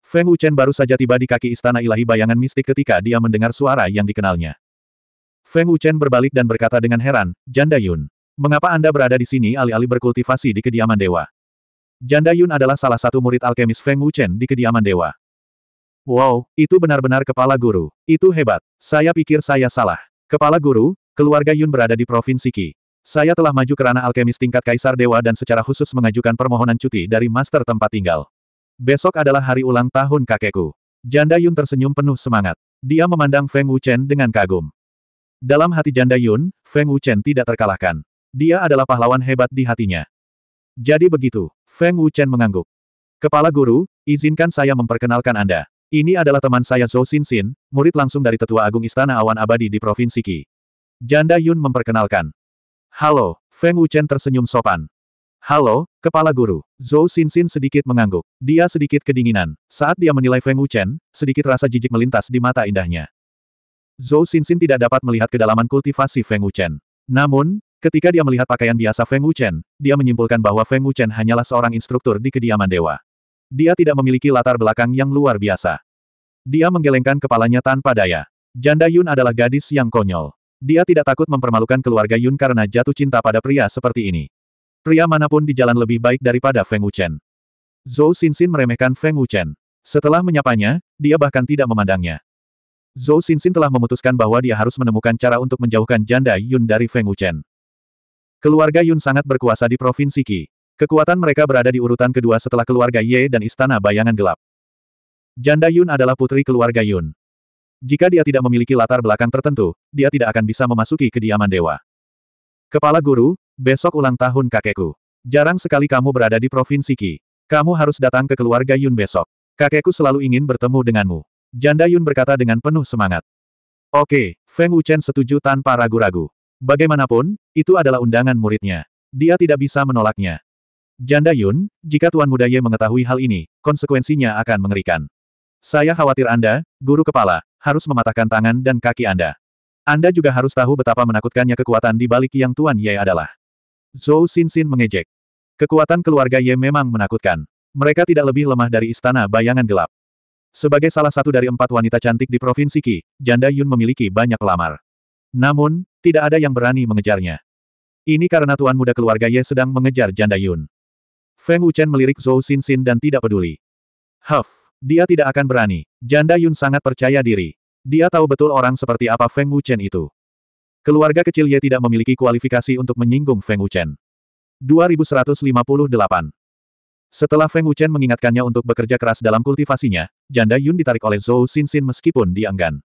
Feng Wuchen baru saja tiba di kaki Istana Ilahi Bayangan Mistik ketika dia mendengar suara yang dikenalnya. Feng Wuchen berbalik dan berkata dengan heran, Janda Yun. Mengapa Anda berada di sini alih-alih berkultivasi di kediaman dewa? Janda Yun adalah salah satu murid alkemis Feng Wuchen di kediaman dewa. Wow, itu benar-benar kepala guru. Itu hebat. Saya pikir saya salah. Kepala guru, Keluarga Yun berada di Provinsi Qi. Saya telah maju ke ranah alkemis tingkat Kaisar Dewa dan secara khusus mengajukan permohonan cuti dari master tempat tinggal. Besok adalah hari ulang tahun kakekku. Janda Yun tersenyum penuh semangat. Dia memandang Feng Wuchen dengan kagum. Dalam hati janda Yun, Feng Wuchen tidak terkalahkan. Dia adalah pahlawan hebat di hatinya. Jadi begitu, Feng Wuchen mengangguk. Kepala guru, izinkan saya memperkenalkan Anda. Ini adalah teman saya Zhou Xin murid langsung dari Tetua Agung Istana Awan Abadi di Provinsi Qi. Janda Yun memperkenalkan. Halo, Feng Wuchen tersenyum sopan. Halo, Kepala Guru. Zhou Xinxin sedikit mengangguk. Dia sedikit kedinginan. Saat dia menilai Feng Wuchen, sedikit rasa jijik melintas di mata indahnya. Zhou Xinxin tidak dapat melihat kedalaman kultivasi Feng Wuchen. Namun, ketika dia melihat pakaian biasa Feng Wuchen, dia menyimpulkan bahwa Feng Wuchen hanyalah seorang instruktur di kediaman dewa. Dia tidak memiliki latar belakang yang luar biasa. Dia menggelengkan kepalanya tanpa daya. Janda Yun adalah gadis yang konyol. Dia tidak takut mempermalukan keluarga Yun karena jatuh cinta pada pria seperti ini. Pria manapun di jalan lebih baik daripada Feng Wuchen. Zhou Xinxin meremehkan Feng Wuchen. Setelah menyapanya, dia bahkan tidak memandangnya. Zhou Xinxin telah memutuskan bahwa dia harus menemukan cara untuk menjauhkan janda Yun dari Feng Wuchen. Keluarga Yun sangat berkuasa di Provinsi Qi. Kekuatan mereka berada di urutan kedua setelah keluarga Ye dan Istana Bayangan Gelap. Janda Yun adalah putri keluarga Yun. Jika dia tidak memiliki latar belakang tertentu, dia tidak akan bisa memasuki kediaman dewa. Kepala guru, besok ulang tahun kakekku. Jarang sekali kamu berada di Provinsi Qi. Kamu harus datang ke keluarga Yun besok. Kakekku selalu ingin bertemu denganmu. Janda Yun berkata dengan penuh semangat. Oke, Feng Wuchen setuju tanpa ragu-ragu. Bagaimanapun, itu adalah undangan muridnya. Dia tidak bisa menolaknya. Janda Yun, jika Tuan Muda Ye mengetahui hal ini, konsekuensinya akan mengerikan. Saya khawatir Anda, Guru Kepala, harus mematahkan tangan dan kaki Anda. Anda juga harus tahu betapa menakutkannya kekuatan di balik yang Tuan Ye adalah. Zhou Xinxin mengejek. Kekuatan keluarga Ye memang menakutkan. Mereka tidak lebih lemah dari istana bayangan gelap. Sebagai salah satu dari empat wanita cantik di Provinsi Qi, janda Yun memiliki banyak pelamar. Namun, tidak ada yang berani mengejarnya. Ini karena tuan muda keluarga Ye sedang mengejar janda Yun. Feng Wuchen melirik Zhou Xinxin dan tidak peduli. Huff! Dia tidak akan berani. Janda Yun sangat percaya diri. Dia tahu betul orang seperti apa Feng Wuchen itu. Keluarga kecil Ye tidak memiliki kualifikasi untuk menyinggung Feng Wuchen. 2158 Setelah Feng Wuchen mengingatkannya untuk bekerja keras dalam kultivasinya, Janda Yun ditarik oleh Zhou Xinxin meskipun dianggan.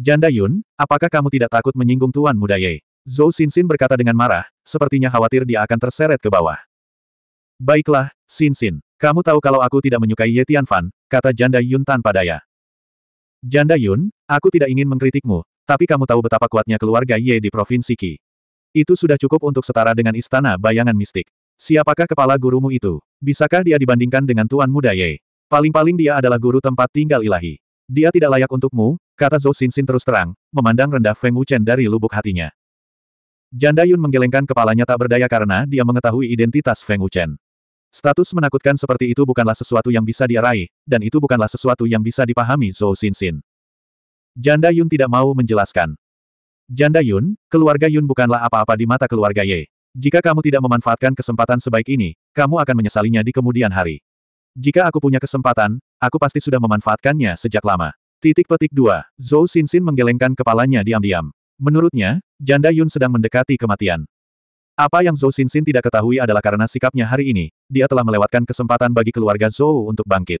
Janda Yun, apakah kamu tidak takut menyinggung Tuan Muda Ye? Zhou Xinxin berkata dengan marah, sepertinya khawatir dia akan terseret ke bawah. Baiklah, Xinxin. Kamu tahu kalau aku tidak menyukai Ye Tianfan, kata Janda Yun tanpa daya. Janda Yun, aku tidak ingin mengkritikmu, tapi kamu tahu betapa kuatnya keluarga Ye di Provinsi Qi. Itu sudah cukup untuk setara dengan istana bayangan mistik. Siapakah kepala gurumu itu? Bisakah dia dibandingkan dengan Tuan Muda Ye? Paling-paling dia adalah guru tempat tinggal ilahi. Dia tidak layak untukmu, kata Zhou Xin terus terang, memandang rendah Feng Wuchen dari lubuk hatinya. Janda Yun menggelengkan kepalanya tak berdaya karena dia mengetahui identitas Feng Wuchen. Status menakutkan seperti itu bukanlah sesuatu yang bisa diraih, dan itu bukanlah sesuatu yang bisa dipahami Zhou Xinxin. Janda Yun tidak mau menjelaskan. Janda Yun, keluarga Yun bukanlah apa-apa di mata keluarga Ye. Jika kamu tidak memanfaatkan kesempatan sebaik ini, kamu akan menyesalinya di kemudian hari. Jika aku punya kesempatan, aku pasti sudah memanfaatkannya sejak lama. Titik petik 2. Zhou Xinxin menggelengkan kepalanya diam-diam. Menurutnya, Janda Yun sedang mendekati kematian. Apa yang Zhou Xinxin tidak ketahui adalah karena sikapnya hari ini, dia telah melewatkan kesempatan bagi keluarga Zhou untuk bangkit.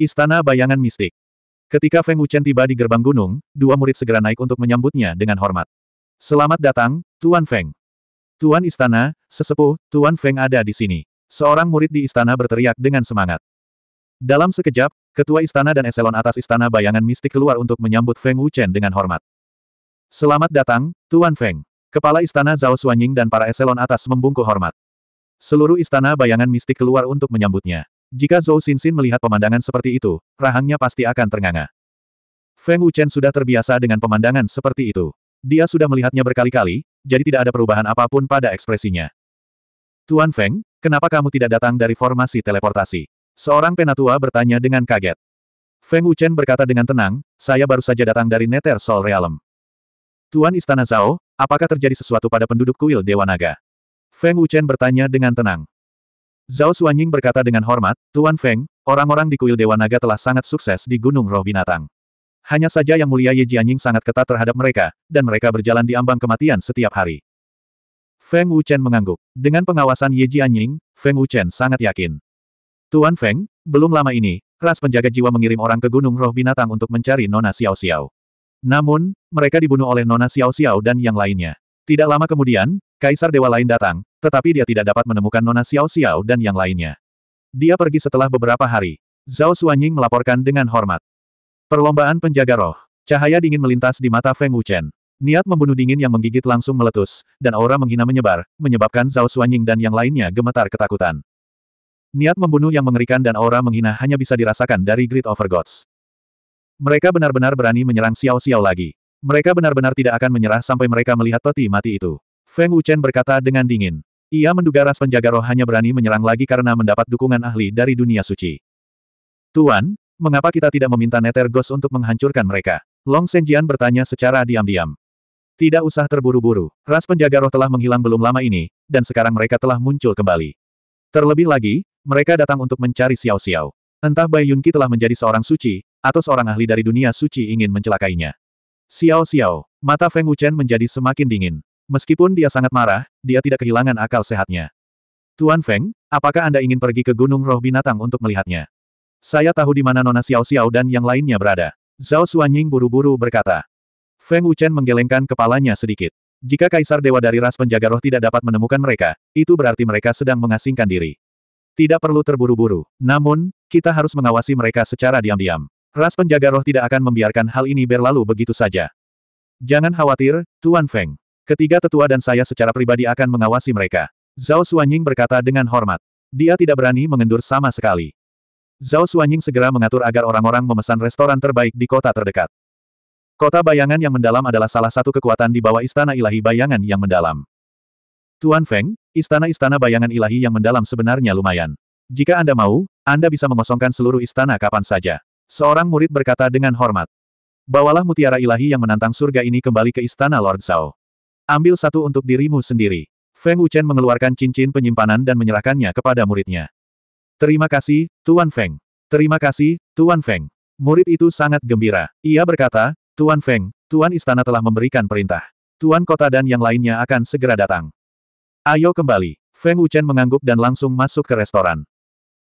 Istana Bayangan Mistik Ketika Feng Wuchen tiba di gerbang gunung, dua murid segera naik untuk menyambutnya dengan hormat. Selamat datang, Tuan Feng. Tuan Istana, sesepuh, Tuan Feng ada di sini. Seorang murid di istana berteriak dengan semangat. Dalam sekejap, ketua istana dan eselon atas istana bayangan mistik keluar untuk menyambut Feng Wuchen dengan hormat. Selamat datang, Tuan Feng. Kepala Istana Zhao Xuanying dan para eselon atas membungkuk hormat. Seluruh istana bayangan mistik keluar untuk menyambutnya. Jika Zhou Xinxin melihat pemandangan seperti itu, rahangnya pasti akan ternganga. Feng Wuchen sudah terbiasa dengan pemandangan seperti itu. Dia sudah melihatnya berkali-kali, jadi tidak ada perubahan apapun pada ekspresinya. Tuan Feng, kenapa kamu tidak datang dari formasi teleportasi? Seorang penatua bertanya dengan kaget. Feng Wuchen berkata dengan tenang, saya baru saja datang dari Nether Sol Realm. Tuan Istana Zhao, Apakah terjadi sesuatu pada penduduk kuil Dewa Naga? Feng Wuchen bertanya dengan tenang. Zhao Xuanying berkata dengan hormat, Tuan Feng, orang-orang di kuil Dewa Naga telah sangat sukses di Gunung Roh Binatang. Hanya saja yang mulia Ye Jianying sangat ketat terhadap mereka, dan mereka berjalan di ambang kematian setiap hari. Feng Wuchen mengangguk. Dengan pengawasan Ye Jianying, Feng Wuchen sangat yakin. Tuan Feng, belum lama ini, ras penjaga jiwa mengirim orang ke Gunung Roh Binatang untuk mencari Nona Xiao Xiao. Namun, mereka dibunuh oleh Nona Xiao Xiao dan yang lainnya. Tidak lama kemudian, Kaisar Dewa lain datang, tetapi dia tidak dapat menemukan Nona Xiao Xiao dan yang lainnya. Dia pergi setelah beberapa hari. Zhao Xuanying melaporkan dengan hormat. Perlombaan penjaga roh. Cahaya dingin melintas di mata Feng Wuchen. Niat membunuh dingin yang menggigit langsung meletus, dan aura menghina menyebar, menyebabkan Zhao Xuanying dan yang lainnya gemetar ketakutan. Niat membunuh yang mengerikan dan aura menghina hanya bisa dirasakan dari Great Over Gods. Mereka benar-benar berani menyerang Xiao Xiao lagi. Mereka benar-benar tidak akan menyerah sampai mereka melihat peti mati itu. Feng Wuchen berkata dengan dingin. Ia menduga ras penjaga roh hanya berani menyerang lagi karena mendapat dukungan ahli dari dunia suci. Tuan, mengapa kita tidak meminta Nether Ghost untuk menghancurkan mereka? Long Senjian bertanya secara diam-diam. Tidak usah terburu-buru, ras penjaga roh telah menghilang belum lama ini, dan sekarang mereka telah muncul kembali. Terlebih lagi, mereka datang untuk mencari Xiao Xiao. Entah Bai Yunqi telah menjadi seorang suci, atau seorang ahli dari dunia suci ingin mencelakainya. Xiao Xiao, mata Feng Wuchen menjadi semakin dingin. Meskipun dia sangat marah, dia tidak kehilangan akal sehatnya. Tuan Feng, apakah Anda ingin pergi ke Gunung Roh Binatang untuk melihatnya? Saya tahu di mana Nona Xiao Xiao dan yang lainnya berada. Zhao Xuanying buru-buru berkata. Feng Wuchen menggelengkan kepalanya sedikit. Jika Kaisar Dewa dari ras penjaga roh tidak dapat menemukan mereka, itu berarti mereka sedang mengasingkan diri. Tidak perlu terburu-buru, namun, kita harus mengawasi mereka secara diam-diam. Ras penjaga roh tidak akan membiarkan hal ini berlalu begitu saja. Jangan khawatir, Tuan Feng. Ketiga tetua dan saya secara pribadi akan mengawasi mereka. Zhao Xuanying berkata dengan hormat. Dia tidak berani mengendur sama sekali. Zhao Xuanying segera mengatur agar orang-orang memesan restoran terbaik di kota terdekat. Kota bayangan yang mendalam adalah salah satu kekuatan di bawah istana ilahi bayangan yang mendalam. Tuan Feng, istana-istana bayangan ilahi yang mendalam sebenarnya lumayan. Jika Anda mau, Anda bisa mengosongkan seluruh istana kapan saja. Seorang murid berkata dengan hormat. Bawalah mutiara ilahi yang menantang surga ini kembali ke istana Lord Zhao. Ambil satu untuk dirimu sendiri. Feng Wuchen mengeluarkan cincin penyimpanan dan menyerahkannya kepada muridnya. Terima kasih, Tuan Feng. Terima kasih, Tuan Feng. Murid itu sangat gembira. Ia berkata, Tuan Feng, Tuan Istana telah memberikan perintah. Tuan Kota dan yang lainnya akan segera datang. Ayo kembali. Feng Wuchen mengangguk dan langsung masuk ke restoran.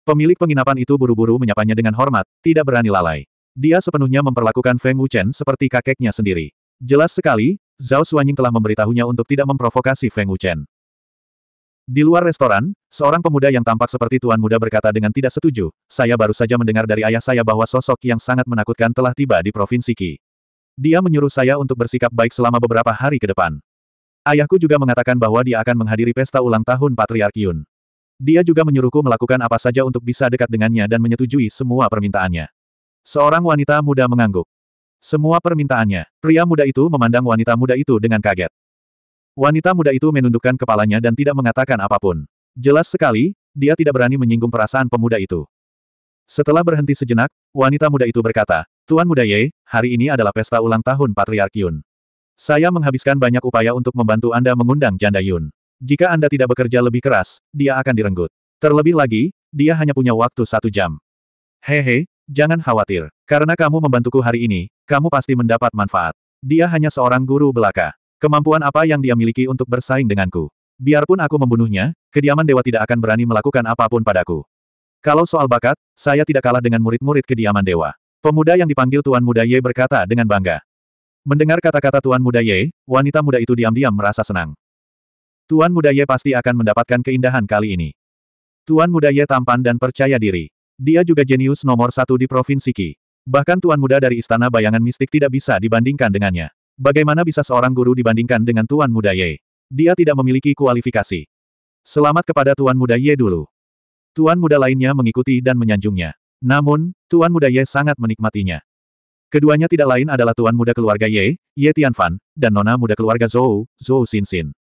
Pemilik penginapan itu buru-buru menyapanya dengan hormat, tidak berani lalai. Dia sepenuhnya memperlakukan Feng Wuchen seperti kakeknya sendiri. Jelas sekali, Zhao Xuanying telah memberitahunya untuk tidak memprovokasi Feng Wuchen. Di luar restoran, seorang pemuda yang tampak seperti tuan muda berkata dengan tidak setuju, saya baru saja mendengar dari ayah saya bahwa sosok yang sangat menakutkan telah tiba di Provinsi Qi. Dia menyuruh saya untuk bersikap baik selama beberapa hari ke depan. Ayahku juga mengatakan bahwa dia akan menghadiri pesta ulang tahun Patriark Yun. Dia juga menyuruhku melakukan apa saja untuk bisa dekat dengannya dan menyetujui semua permintaannya. Seorang wanita muda mengangguk. Semua permintaannya, pria muda itu memandang wanita muda itu dengan kaget. Wanita muda itu menundukkan kepalanya dan tidak mengatakan apapun. Jelas sekali, dia tidak berani menyinggung perasaan pemuda itu. Setelah berhenti sejenak, wanita muda itu berkata, Tuan Muda Ye, hari ini adalah pesta ulang tahun Patriark Yun. Saya menghabiskan banyak upaya untuk membantu Anda mengundang janda Yun. Jika Anda tidak bekerja lebih keras, dia akan direnggut. Terlebih lagi, dia hanya punya waktu satu jam. Hehe, jangan khawatir. Karena kamu membantuku hari ini, kamu pasti mendapat manfaat. Dia hanya seorang guru belaka. Kemampuan apa yang dia miliki untuk bersaing denganku? Biarpun aku membunuhnya, kediaman dewa tidak akan berani melakukan apapun padaku. Kalau soal bakat, saya tidak kalah dengan murid-murid kediaman dewa. Pemuda yang dipanggil Tuan Muda Ye berkata dengan bangga. Mendengar kata-kata Tuan Muda Ye, wanita muda itu diam-diam merasa senang. Tuan Muda Ye pasti akan mendapatkan keindahan kali ini. Tuan Muda Ye tampan dan percaya diri. Dia juga jenius nomor satu di Provinsi Qi. Bahkan Tuan Muda dari Istana Bayangan Mistik tidak bisa dibandingkan dengannya. Bagaimana bisa seorang guru dibandingkan dengan Tuan Muda Ye? Dia tidak memiliki kualifikasi. Selamat kepada Tuan Muda Ye dulu. Tuan Muda lainnya mengikuti dan menyanjungnya. Namun, Tuan Muda Ye sangat menikmatinya. Keduanya tidak lain adalah Tuan Muda Keluarga Ye, Ye Tianfan, dan Nona Muda Keluarga Zhou, Zhou Xinxin. Xin.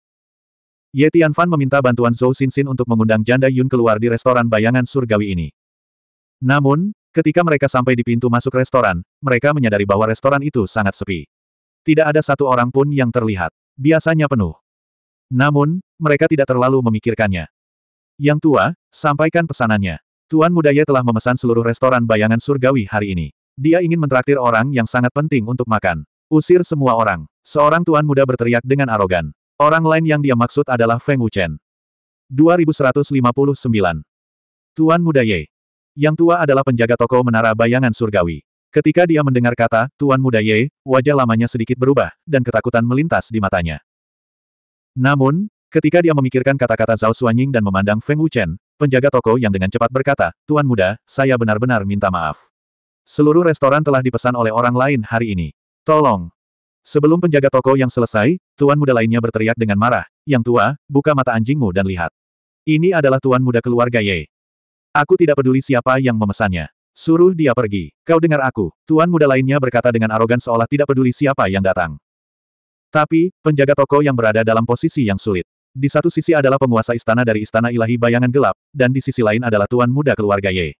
Ye Tianfan meminta bantuan Zhou Xinxin untuk mengundang janda Yun keluar di restoran bayangan surgawi ini. Namun, ketika mereka sampai di pintu masuk restoran, mereka menyadari bahwa restoran itu sangat sepi. Tidak ada satu orang pun yang terlihat. Biasanya penuh. Namun, mereka tidak terlalu memikirkannya. Yang tua, sampaikan pesanannya. Tuan muda Ye telah memesan seluruh restoran bayangan surgawi hari ini. Dia ingin mentraktir orang yang sangat penting untuk makan. Usir semua orang. Seorang tuan muda berteriak dengan arogan. Orang lain yang dia maksud adalah Feng Wuchen. 2159. Tuan Muda Ye. Yang tua adalah penjaga toko menara bayangan surgawi. Ketika dia mendengar kata, Tuan Muda Ye, wajah lamanya sedikit berubah, dan ketakutan melintas di matanya. Namun, ketika dia memikirkan kata-kata Zhao Suanying dan memandang Feng Wuchen, penjaga toko yang dengan cepat berkata, Tuan Muda, saya benar-benar minta maaf. Seluruh restoran telah dipesan oleh orang lain hari ini. Tolong, Sebelum penjaga toko yang selesai, tuan muda lainnya berteriak dengan marah, yang tua, buka mata anjingmu dan lihat. Ini adalah tuan muda keluarga Ye. Aku tidak peduli siapa yang memesannya. Suruh dia pergi. Kau dengar aku, tuan muda lainnya berkata dengan arogan seolah tidak peduli siapa yang datang. Tapi, penjaga toko yang berada dalam posisi yang sulit. Di satu sisi adalah penguasa istana dari istana ilahi bayangan gelap, dan di sisi lain adalah tuan muda keluarga Ye.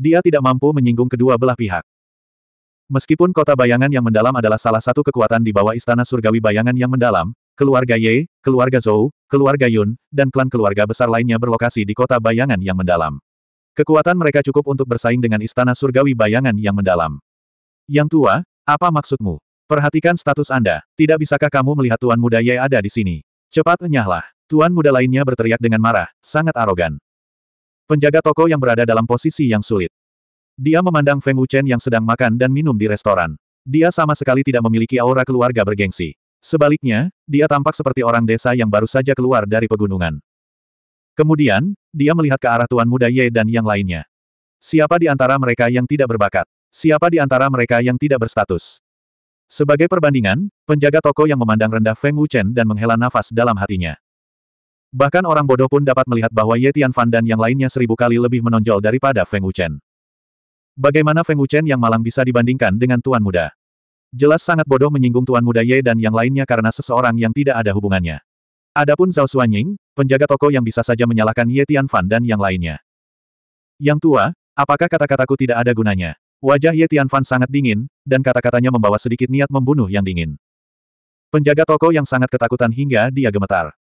Dia tidak mampu menyinggung kedua belah pihak. Meskipun kota bayangan yang mendalam adalah salah satu kekuatan di bawah istana surgawi bayangan yang mendalam, keluarga Ye, keluarga Zhou, keluarga Yun, dan klan keluarga besar lainnya berlokasi di kota bayangan yang mendalam. Kekuatan mereka cukup untuk bersaing dengan istana surgawi bayangan yang mendalam. Yang tua, apa maksudmu? Perhatikan status Anda, tidak bisakah kamu melihat Tuan Muda Ye ada di sini? Cepat enyahlah. Tuan Muda lainnya berteriak dengan marah, sangat arogan. Penjaga toko yang berada dalam posisi yang sulit. Dia memandang Feng Wuchen yang sedang makan dan minum di restoran. Dia sama sekali tidak memiliki aura keluarga bergengsi. Sebaliknya, dia tampak seperti orang desa yang baru saja keluar dari pegunungan. Kemudian, dia melihat ke arah Tuan Muda Ye dan yang lainnya. Siapa di antara mereka yang tidak berbakat? Siapa di antara mereka yang tidak berstatus? Sebagai perbandingan, penjaga toko yang memandang rendah Feng Wuchen dan menghela nafas dalam hatinya. Bahkan orang bodoh pun dapat melihat bahwa Ye Tianfan dan yang lainnya seribu kali lebih menonjol daripada Feng Wuchen. Bagaimana Feng Wuchen yang malang bisa dibandingkan dengan Tuan Muda? Jelas sangat bodoh menyinggung Tuan Muda Ye dan yang lainnya karena seseorang yang tidak ada hubungannya. Adapun Zhao Xuanying, penjaga toko yang bisa saja menyalahkan Ye Tianfan dan yang lainnya. Yang tua, apakah kata-kataku tidak ada gunanya? Wajah Ye Tianfan sangat dingin, dan kata-katanya membawa sedikit niat membunuh yang dingin. Penjaga toko yang sangat ketakutan hingga dia gemetar.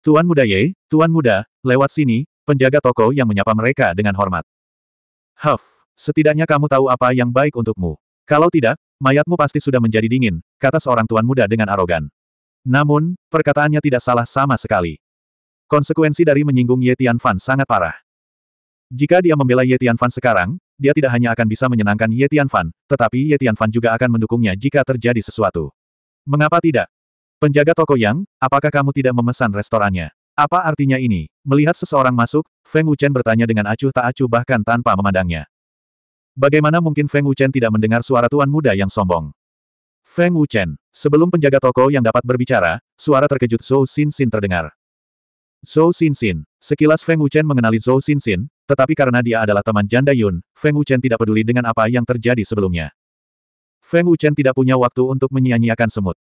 Tuan Muda Ye, Tuan Muda, lewat sini, penjaga toko yang menyapa mereka dengan hormat. Huff. Setidaknya kamu tahu apa yang baik untukmu. Kalau tidak, mayatmu pasti sudah menjadi dingin, kata seorang tuan muda dengan arogan. Namun, perkataannya tidak salah sama sekali. Konsekuensi dari menyinggung Ye Fan sangat parah. Jika dia membela Ye Fan sekarang, dia tidak hanya akan bisa menyenangkan Ye Fan, tetapi Ye Fan juga akan mendukungnya jika terjadi sesuatu. Mengapa tidak? Penjaga toko Yang, apakah kamu tidak memesan restorannya? Apa artinya ini? Melihat seseorang masuk, Feng Wuchen bertanya dengan acuh tak acuh bahkan tanpa memandangnya. Bagaimana mungkin Feng Wuchen tidak mendengar suara tuan muda yang sombong? Feng Wuchen, sebelum penjaga toko yang dapat berbicara, suara terkejut Zhou Xin terdengar. Zhou Xin sekilas Feng Wuchen mengenali Zhou Xin, tetapi karena dia adalah teman janda Yun, Feng Wuchen tidak peduli dengan apa yang terjadi sebelumnya. Feng Wuchen tidak punya waktu untuk menyia-nyiakan semut.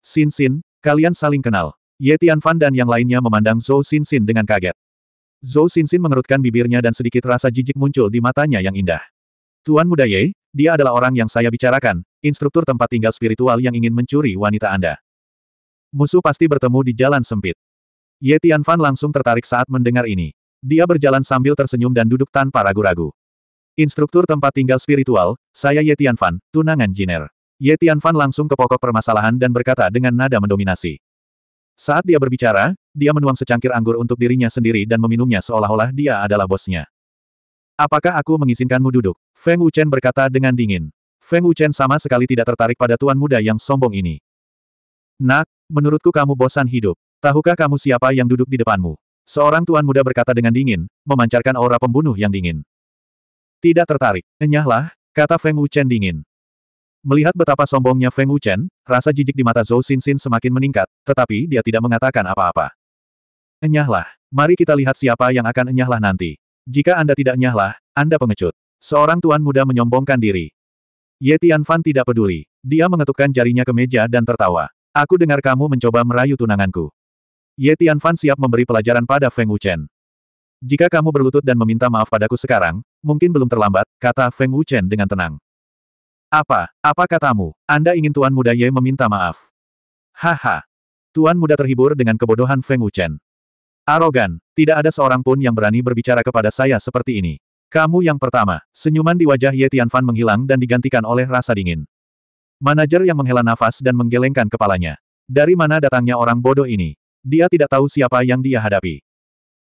Xin Xin, kalian saling kenal. Ye Tianfan dan yang lainnya memandang Zhou Xin dengan kaget. Zhou Xin mengerutkan bibirnya dan sedikit rasa jijik muncul di matanya yang indah. Tuan Muda Ye, dia adalah orang yang saya bicarakan, instruktur tempat tinggal spiritual yang ingin mencuri wanita Anda. Musuh pasti bertemu di jalan sempit. Ye Tianfan langsung tertarik saat mendengar ini. Dia berjalan sambil tersenyum dan duduk tanpa ragu-ragu. Instruktur tempat tinggal spiritual, saya Ye Tianfan, tunangan Jiner. Ye Tianfan langsung ke pokok permasalahan dan berkata dengan nada mendominasi. Saat dia berbicara, dia menuang secangkir anggur untuk dirinya sendiri dan meminumnya seolah-olah dia adalah bosnya. Apakah aku mengizinkanmu duduk? Feng Wuchen berkata dengan dingin. Feng Wuchen sama sekali tidak tertarik pada tuan muda yang sombong ini. Nak, menurutku kamu bosan hidup. Tahukah kamu siapa yang duduk di depanmu? Seorang tuan muda berkata dengan dingin, memancarkan aura pembunuh yang dingin. Tidak tertarik, enyahlah, kata Feng Wuchen dingin. Melihat betapa sombongnya Feng Wuchen, rasa jijik di mata Zhou Xinxin semakin meningkat, tetapi dia tidak mengatakan apa-apa. Enyahlah, mari kita lihat siapa yang akan enyahlah nanti. Jika Anda tidak nyahlah, Anda pengecut. Seorang tuan muda menyombongkan diri. Ye Tianfan tidak peduli. Dia mengetukkan jarinya ke meja dan tertawa. Aku dengar kamu mencoba merayu tunanganku. Ye Tianfan siap memberi pelajaran pada Feng Wuchen. Jika kamu berlutut dan meminta maaf padaku sekarang, mungkin belum terlambat, kata Feng Wuchen dengan tenang. Apa, apa katamu? Anda ingin Tuan Muda Ye meminta maaf? Haha. Tuan Muda terhibur dengan kebodohan Feng Wuchen. Arogan, tidak ada seorang pun yang berani berbicara kepada saya seperti ini. Kamu yang pertama, senyuman di wajah Ye Tianfan menghilang dan digantikan oleh rasa dingin. Manajer yang menghela nafas dan menggelengkan kepalanya. Dari mana datangnya orang bodoh ini? Dia tidak tahu siapa yang dia hadapi.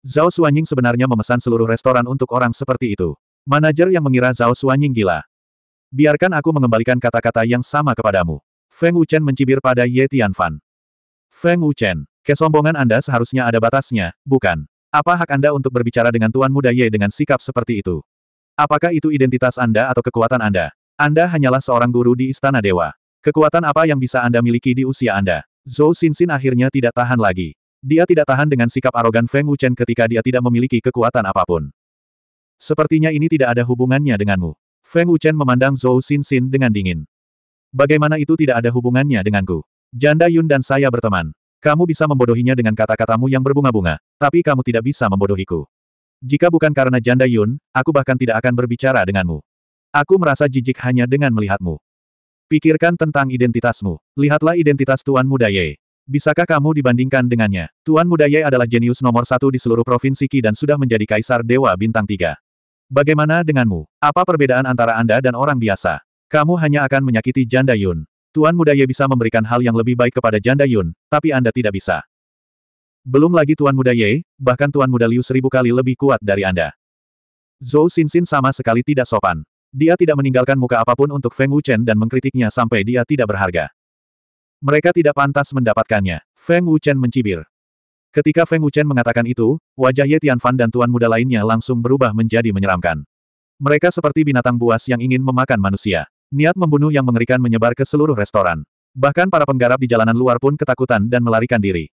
Zhao Xuanying sebenarnya memesan seluruh restoran untuk orang seperti itu. Manajer yang mengira Zhao Xuanying gila. Biarkan aku mengembalikan kata-kata yang sama kepadamu. Feng Wuchen mencibir pada Ye Tianfan. Feng Wuchen, Kesombongan Anda seharusnya ada batasnya, bukan? Apa hak Anda untuk berbicara dengan Tuan Muda Ye dengan sikap seperti itu? Apakah itu identitas Anda atau kekuatan Anda? Anda hanyalah seorang guru di Istana Dewa. Kekuatan apa yang bisa Anda miliki di usia Anda? Zhou Xinxin akhirnya tidak tahan lagi. Dia tidak tahan dengan sikap arogan Feng Wuchen ketika dia tidak memiliki kekuatan apapun. Sepertinya ini tidak ada hubungannya denganmu. Feng Wuchen memandang Zhou Xinxin dengan dingin. Bagaimana itu tidak ada hubungannya denganku? Janda Yun dan saya berteman. Kamu bisa membodohinya dengan kata-katamu yang berbunga-bunga, tapi kamu tidak bisa membodohiku. Jika bukan karena janda Yun, aku bahkan tidak akan berbicara denganmu. Aku merasa jijik hanya dengan melihatmu. Pikirkan tentang identitasmu. Lihatlah identitas Tuan Muda Ye. Bisakah kamu dibandingkan dengannya? Tuan Muda Ye adalah jenius nomor satu di seluruh provinsi Qi dan sudah menjadi kaisar Dewa Bintang Tiga. Bagaimana denganmu? Apa perbedaan antara Anda dan orang biasa? Kamu hanya akan menyakiti janda Yun. Tuan Muda Ye bisa memberikan hal yang lebih baik kepada janda Yun, tapi Anda tidak bisa. Belum lagi Tuan Muda Ye, bahkan Tuan Muda Liu seribu kali lebih kuat dari Anda. Zhou Xinxin sama sekali tidak sopan. Dia tidak meninggalkan muka apapun untuk Feng Wuchen dan mengkritiknya sampai dia tidak berharga. Mereka tidak pantas mendapatkannya. Feng Wuchen mencibir. Ketika Feng Wuchen mengatakan itu, wajah Ye Tianfan dan tuan muda lainnya langsung berubah menjadi menyeramkan. Mereka seperti binatang buas yang ingin memakan manusia. Niat membunuh yang mengerikan menyebar ke seluruh restoran. Bahkan para penggarap di jalanan luar pun ketakutan dan melarikan diri.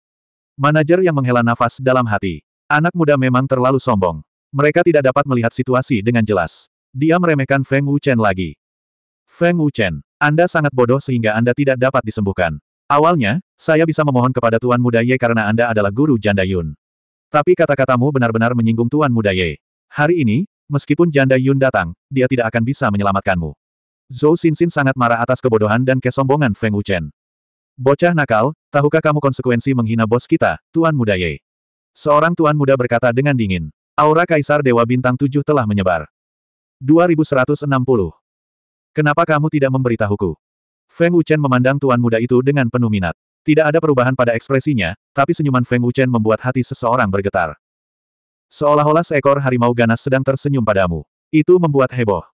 Manajer yang menghela nafas dalam hati. Anak muda memang terlalu sombong. Mereka tidak dapat melihat situasi dengan jelas. Dia meremehkan Feng Wuchen lagi. Feng Wuchen, Anda sangat bodoh sehingga Anda tidak dapat disembuhkan. Awalnya, saya bisa memohon kepada Tuan Muda Ye karena Anda adalah guru Janda Yun. Tapi kata-katamu benar-benar menyinggung Tuan Muda Ye. Hari ini, meskipun Janda Yun datang, dia tidak akan bisa menyelamatkanmu. Zhou Xinxin sangat marah atas kebodohan dan kesombongan Feng Wuchen. Bocah nakal, tahukah kamu konsekuensi menghina bos kita, Tuan Muda Ye? Seorang Tuan Muda berkata dengan dingin. Aura Kaisar Dewa Bintang Tujuh telah menyebar. 2160. Kenapa kamu tidak memberitahuku? Feng Wuchen memandang Tuan Muda itu dengan penuh minat. Tidak ada perubahan pada ekspresinya, tapi senyuman Feng Wuchen membuat hati seseorang bergetar. Seolah-olah seekor harimau ganas sedang tersenyum padamu. Itu membuat heboh.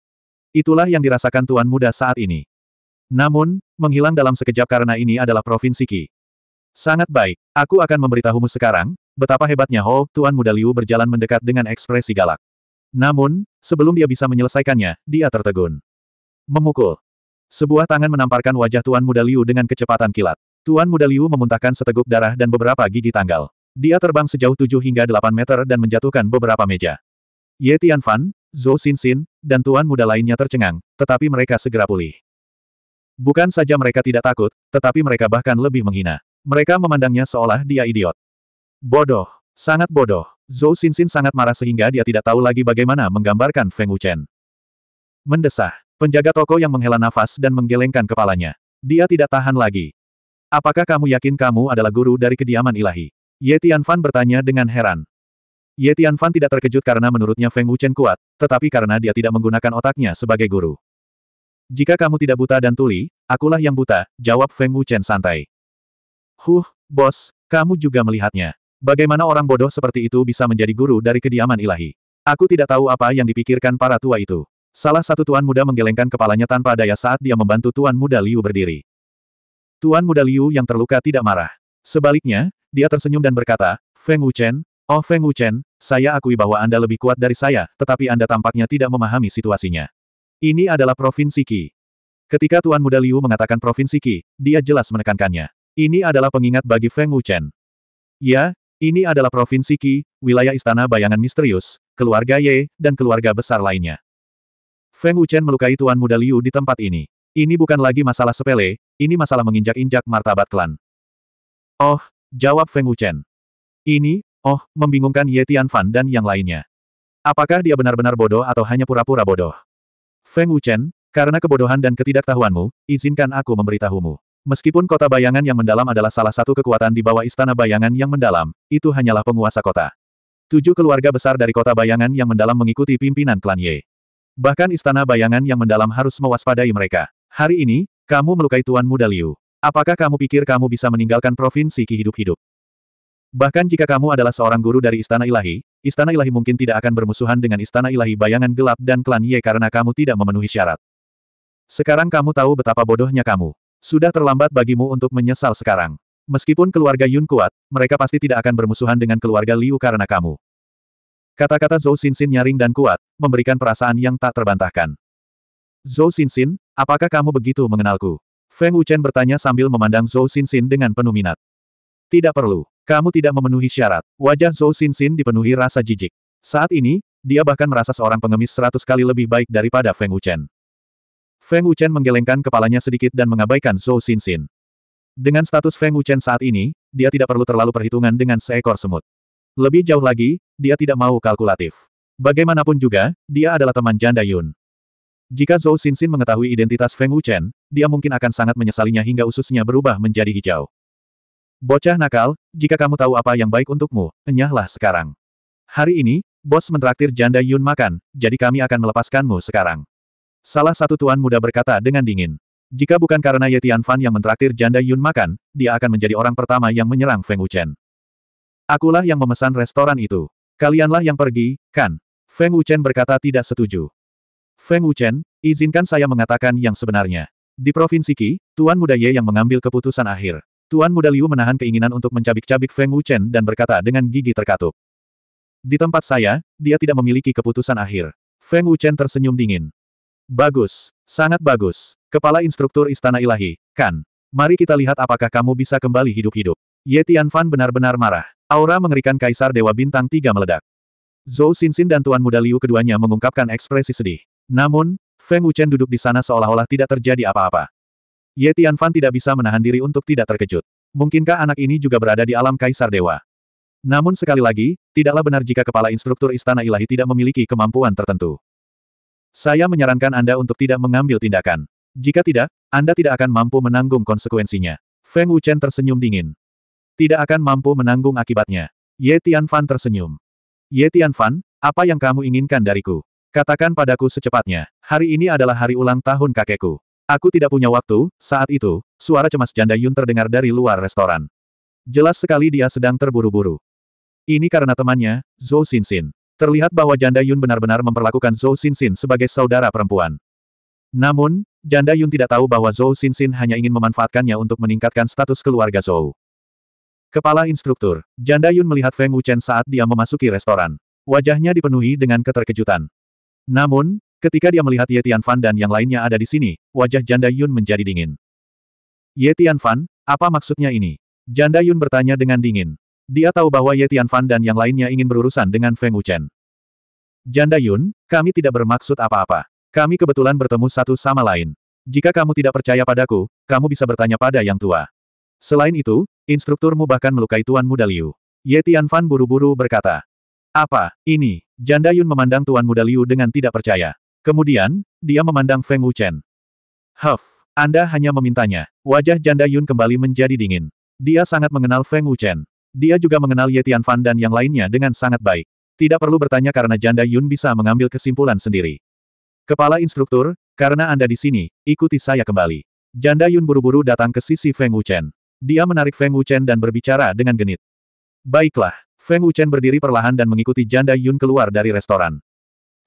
Itulah yang dirasakan Tuan Muda saat ini. Namun, menghilang dalam sekejap karena ini adalah provinsi Qi. Sangat baik, aku akan memberitahumu sekarang, betapa hebatnya Ho, Tuan Muda Liu berjalan mendekat dengan ekspresi galak. Namun, sebelum dia bisa menyelesaikannya, dia tertegun. Memukul. Sebuah tangan menamparkan wajah Tuan Muda Liu dengan kecepatan kilat. Tuan Muda Liu memuntahkan seteguk darah dan beberapa gigi tanggal. Dia terbang sejauh 7 hingga 8 meter dan menjatuhkan beberapa meja. Ye Tianfan, Zhou Xin-Xin, dan tuan muda lainnya tercengang, tetapi mereka segera pulih. Bukan saja mereka tidak takut, tetapi mereka bahkan lebih menghina. Mereka memandangnya seolah dia idiot. Bodoh, sangat bodoh. Zhou Xin-Xin sangat marah sehingga dia tidak tahu lagi bagaimana menggambarkan Feng Wuchen. Mendesah, penjaga toko yang menghela nafas dan menggelengkan kepalanya. Dia tidak tahan lagi. Apakah kamu yakin kamu adalah guru dari kediaman ilahi? Ye Tianfan bertanya dengan heran. Ye Tianfan tidak terkejut karena menurutnya Feng Wuchen kuat, tetapi karena dia tidak menggunakan otaknya sebagai guru. Jika kamu tidak buta dan tuli, akulah yang buta, jawab Feng Wuchen santai. Huh, bos, kamu juga melihatnya. Bagaimana orang bodoh seperti itu bisa menjadi guru dari kediaman ilahi? Aku tidak tahu apa yang dipikirkan para tua itu. Salah satu tuan muda menggelengkan kepalanya tanpa daya saat dia membantu tuan muda Liu berdiri. Tuan muda Liu yang terluka tidak marah. Sebaliknya, dia tersenyum dan berkata, Feng Wuchen, Oh Feng Wuchen, saya akui bahwa Anda lebih kuat dari saya, tetapi Anda tampaknya tidak memahami situasinya. Ini adalah Provinsi Qi. Ketika Tuan Muda Liu mengatakan Provinsi Qi, dia jelas menekankannya. Ini adalah pengingat bagi Feng Wuchen. Ya, ini adalah Provinsi Qi, wilayah istana bayangan misterius, keluarga Ye, dan keluarga besar lainnya. Feng Wuchen melukai Tuan Muda Liu di tempat ini. Ini bukan lagi masalah sepele, ini masalah menginjak-injak martabat klan. Oh, jawab Feng Wuchen. Ini, Oh, membingungkan Ye Fan dan yang lainnya. Apakah dia benar-benar bodoh atau hanya pura-pura bodoh? Feng Wuchen, karena kebodohan dan ketidaktahuanmu, izinkan aku memberitahumu. Meskipun kota bayangan yang mendalam adalah salah satu kekuatan di bawah istana bayangan yang mendalam, itu hanyalah penguasa kota. Tujuh keluarga besar dari kota bayangan yang mendalam mengikuti pimpinan klan Ye. Bahkan istana bayangan yang mendalam harus mewaspadai mereka. Hari ini, kamu melukai Tuan Muda Liu. Apakah kamu pikir kamu bisa meninggalkan provinsi Ki hidup Bahkan jika kamu adalah seorang guru dari Istana Ilahi, Istana Ilahi mungkin tidak akan bermusuhan dengan Istana Ilahi Bayangan Gelap dan Klan Ye karena kamu tidak memenuhi syarat. Sekarang kamu tahu betapa bodohnya kamu. Sudah terlambat bagimu untuk menyesal sekarang. Meskipun keluarga Yun kuat, mereka pasti tidak akan bermusuhan dengan keluarga Liu karena kamu. Kata-kata Zhou Xinxin nyaring dan kuat, memberikan perasaan yang tak terbantahkan. Zhou Xinxin, apakah kamu begitu mengenalku? Feng Wuchen bertanya sambil memandang Zhou Xinxin dengan penuh minat. Tidak perlu. Kamu tidak memenuhi syarat. Wajah Zhou Xinxin dipenuhi rasa jijik. Saat ini, dia bahkan merasa seorang pengemis seratus kali lebih baik daripada Feng Wuchen. Feng Wuchen menggelengkan kepalanya sedikit dan mengabaikan Zhou Xinxin. Dengan status Feng Wuchen saat ini, dia tidak perlu terlalu perhitungan dengan seekor semut. Lebih jauh lagi, dia tidak mau kalkulatif. Bagaimanapun juga, dia adalah teman janda Yun. Jika Zhou Xinxin mengetahui identitas Feng Wuchen, dia mungkin akan sangat menyesalinya hingga ususnya berubah menjadi hijau. Bocah nakal, jika kamu tahu apa yang baik untukmu, enyahlah sekarang. Hari ini, bos mentraktir janda Yun makan, jadi kami akan melepaskanmu sekarang. Salah satu tuan muda berkata dengan dingin. Jika bukan karena Yetian Fan yang mentraktir janda Yun makan, dia akan menjadi orang pertama yang menyerang Feng Wuchen. Akulah yang memesan restoran itu. Kalianlah yang pergi, kan? Feng Wuchen berkata tidak setuju. Feng Wuchen, izinkan saya mengatakan yang sebenarnya. Di Provinsi Qi, Tuan Muda Ye yang mengambil keputusan akhir. Tuan Muda Liu menahan keinginan untuk mencabik-cabik Feng Wuchen dan berkata dengan gigi terkatup. Di tempat saya, dia tidak memiliki keputusan akhir. Feng Wuchen tersenyum dingin. Bagus, sangat bagus. Kepala instruktur Istana Ilahi, kan. Mari kita lihat apakah kamu bisa kembali hidup-hidup. Ye Tianfan benar-benar marah. Aura mengerikan Kaisar Dewa Bintang tiga meledak. Zhou Xinxin dan Tuan Muda Liu keduanya mengungkapkan ekspresi sedih. Namun, Feng Wuchen duduk di sana seolah-olah tidak terjadi apa-apa. Ye Tianfan tidak bisa menahan diri untuk tidak terkejut. Mungkinkah anak ini juga berada di alam Kaisar Dewa? Namun sekali lagi, tidaklah benar jika kepala instruktur Istana Ilahi tidak memiliki kemampuan tertentu. Saya menyarankan Anda untuk tidak mengambil tindakan. Jika tidak, Anda tidak akan mampu menanggung konsekuensinya. Feng Wuchen tersenyum dingin. Tidak akan mampu menanggung akibatnya. Ye Tianfan tersenyum. Ye Tianfan, apa yang kamu inginkan dariku? Katakan padaku secepatnya, hari ini adalah hari ulang tahun kakekku. Aku tidak punya waktu, saat itu, suara cemas janda Yun terdengar dari luar restoran. Jelas sekali dia sedang terburu-buru. Ini karena temannya, Zhou Xinxin. Terlihat bahwa janda Yun benar-benar memperlakukan Zhou Xinxin sebagai saudara perempuan. Namun, janda Yun tidak tahu bahwa Zhou Xinxin hanya ingin memanfaatkannya untuk meningkatkan status keluarga Zhou. Kepala instruktur, janda Yun melihat Feng Wuchen saat dia memasuki restoran. Wajahnya dipenuhi dengan keterkejutan. Namun, Ketika dia melihat Ye Fan dan yang lainnya ada di sini, wajah janda Yun menjadi dingin. Ye Fan, apa maksudnya ini? Janda Yun bertanya dengan dingin. Dia tahu bahwa Ye Fan dan yang lainnya ingin berurusan dengan Feng Wuchen. Janda Yun, kami tidak bermaksud apa-apa. Kami kebetulan bertemu satu sama lain. Jika kamu tidak percaya padaku, kamu bisa bertanya pada yang tua. Selain itu, instrukturmu bahkan melukai Tuan Muda Liu. Ye Fan buru-buru berkata. Apa, ini? Janda Yun memandang Tuan Muda Liu dengan tidak percaya. Kemudian, dia memandang Feng Wuchen. Huff, Anda hanya memintanya. Wajah janda Yun kembali menjadi dingin. Dia sangat mengenal Feng Wuchen. Dia juga mengenal Ye Tianfan dan yang lainnya dengan sangat baik. Tidak perlu bertanya karena janda Yun bisa mengambil kesimpulan sendiri. Kepala instruktur, karena Anda di sini, ikuti saya kembali. Janda Yun buru-buru datang ke sisi Feng Wuchen. Dia menarik Feng Wuchen dan berbicara dengan genit. Baiklah, Feng Wuchen berdiri perlahan dan mengikuti janda Yun keluar dari restoran.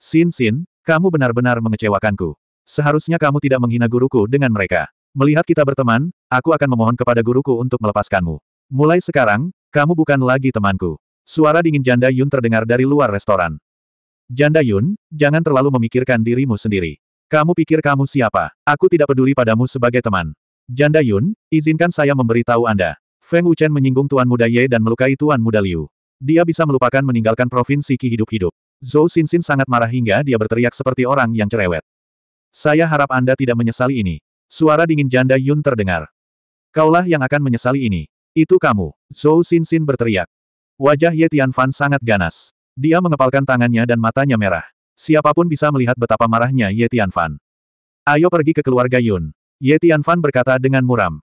Sin Sin, kamu benar-benar mengecewakanku. Seharusnya kamu tidak menghina guruku dengan mereka. Melihat kita berteman, aku akan memohon kepada guruku untuk melepaskanmu. Mulai sekarang, kamu bukan lagi temanku. Suara dingin janda Yun terdengar dari luar restoran. Janda Yun, jangan terlalu memikirkan dirimu sendiri. Kamu pikir kamu siapa? Aku tidak peduli padamu sebagai teman. Janda Yun, izinkan saya memberitahu Anda. Feng Wuchen menyinggung Tuan Muda Ye dan melukai Tuan Muda Liu. Dia bisa melupakan meninggalkan provinsi kehidupan. hidup Zhou Xinxin sangat marah hingga dia berteriak seperti orang yang cerewet. Saya harap Anda tidak menyesali ini. Suara dingin janda Yun terdengar. Kaulah yang akan menyesali ini. Itu kamu. Zhou Xinxin berteriak. Wajah Ye Tianfan sangat ganas. Dia mengepalkan tangannya dan matanya merah. Siapapun bisa melihat betapa marahnya Ye Tianfan. Ayo pergi ke keluarga Yun. Ye Tianfan berkata dengan muram.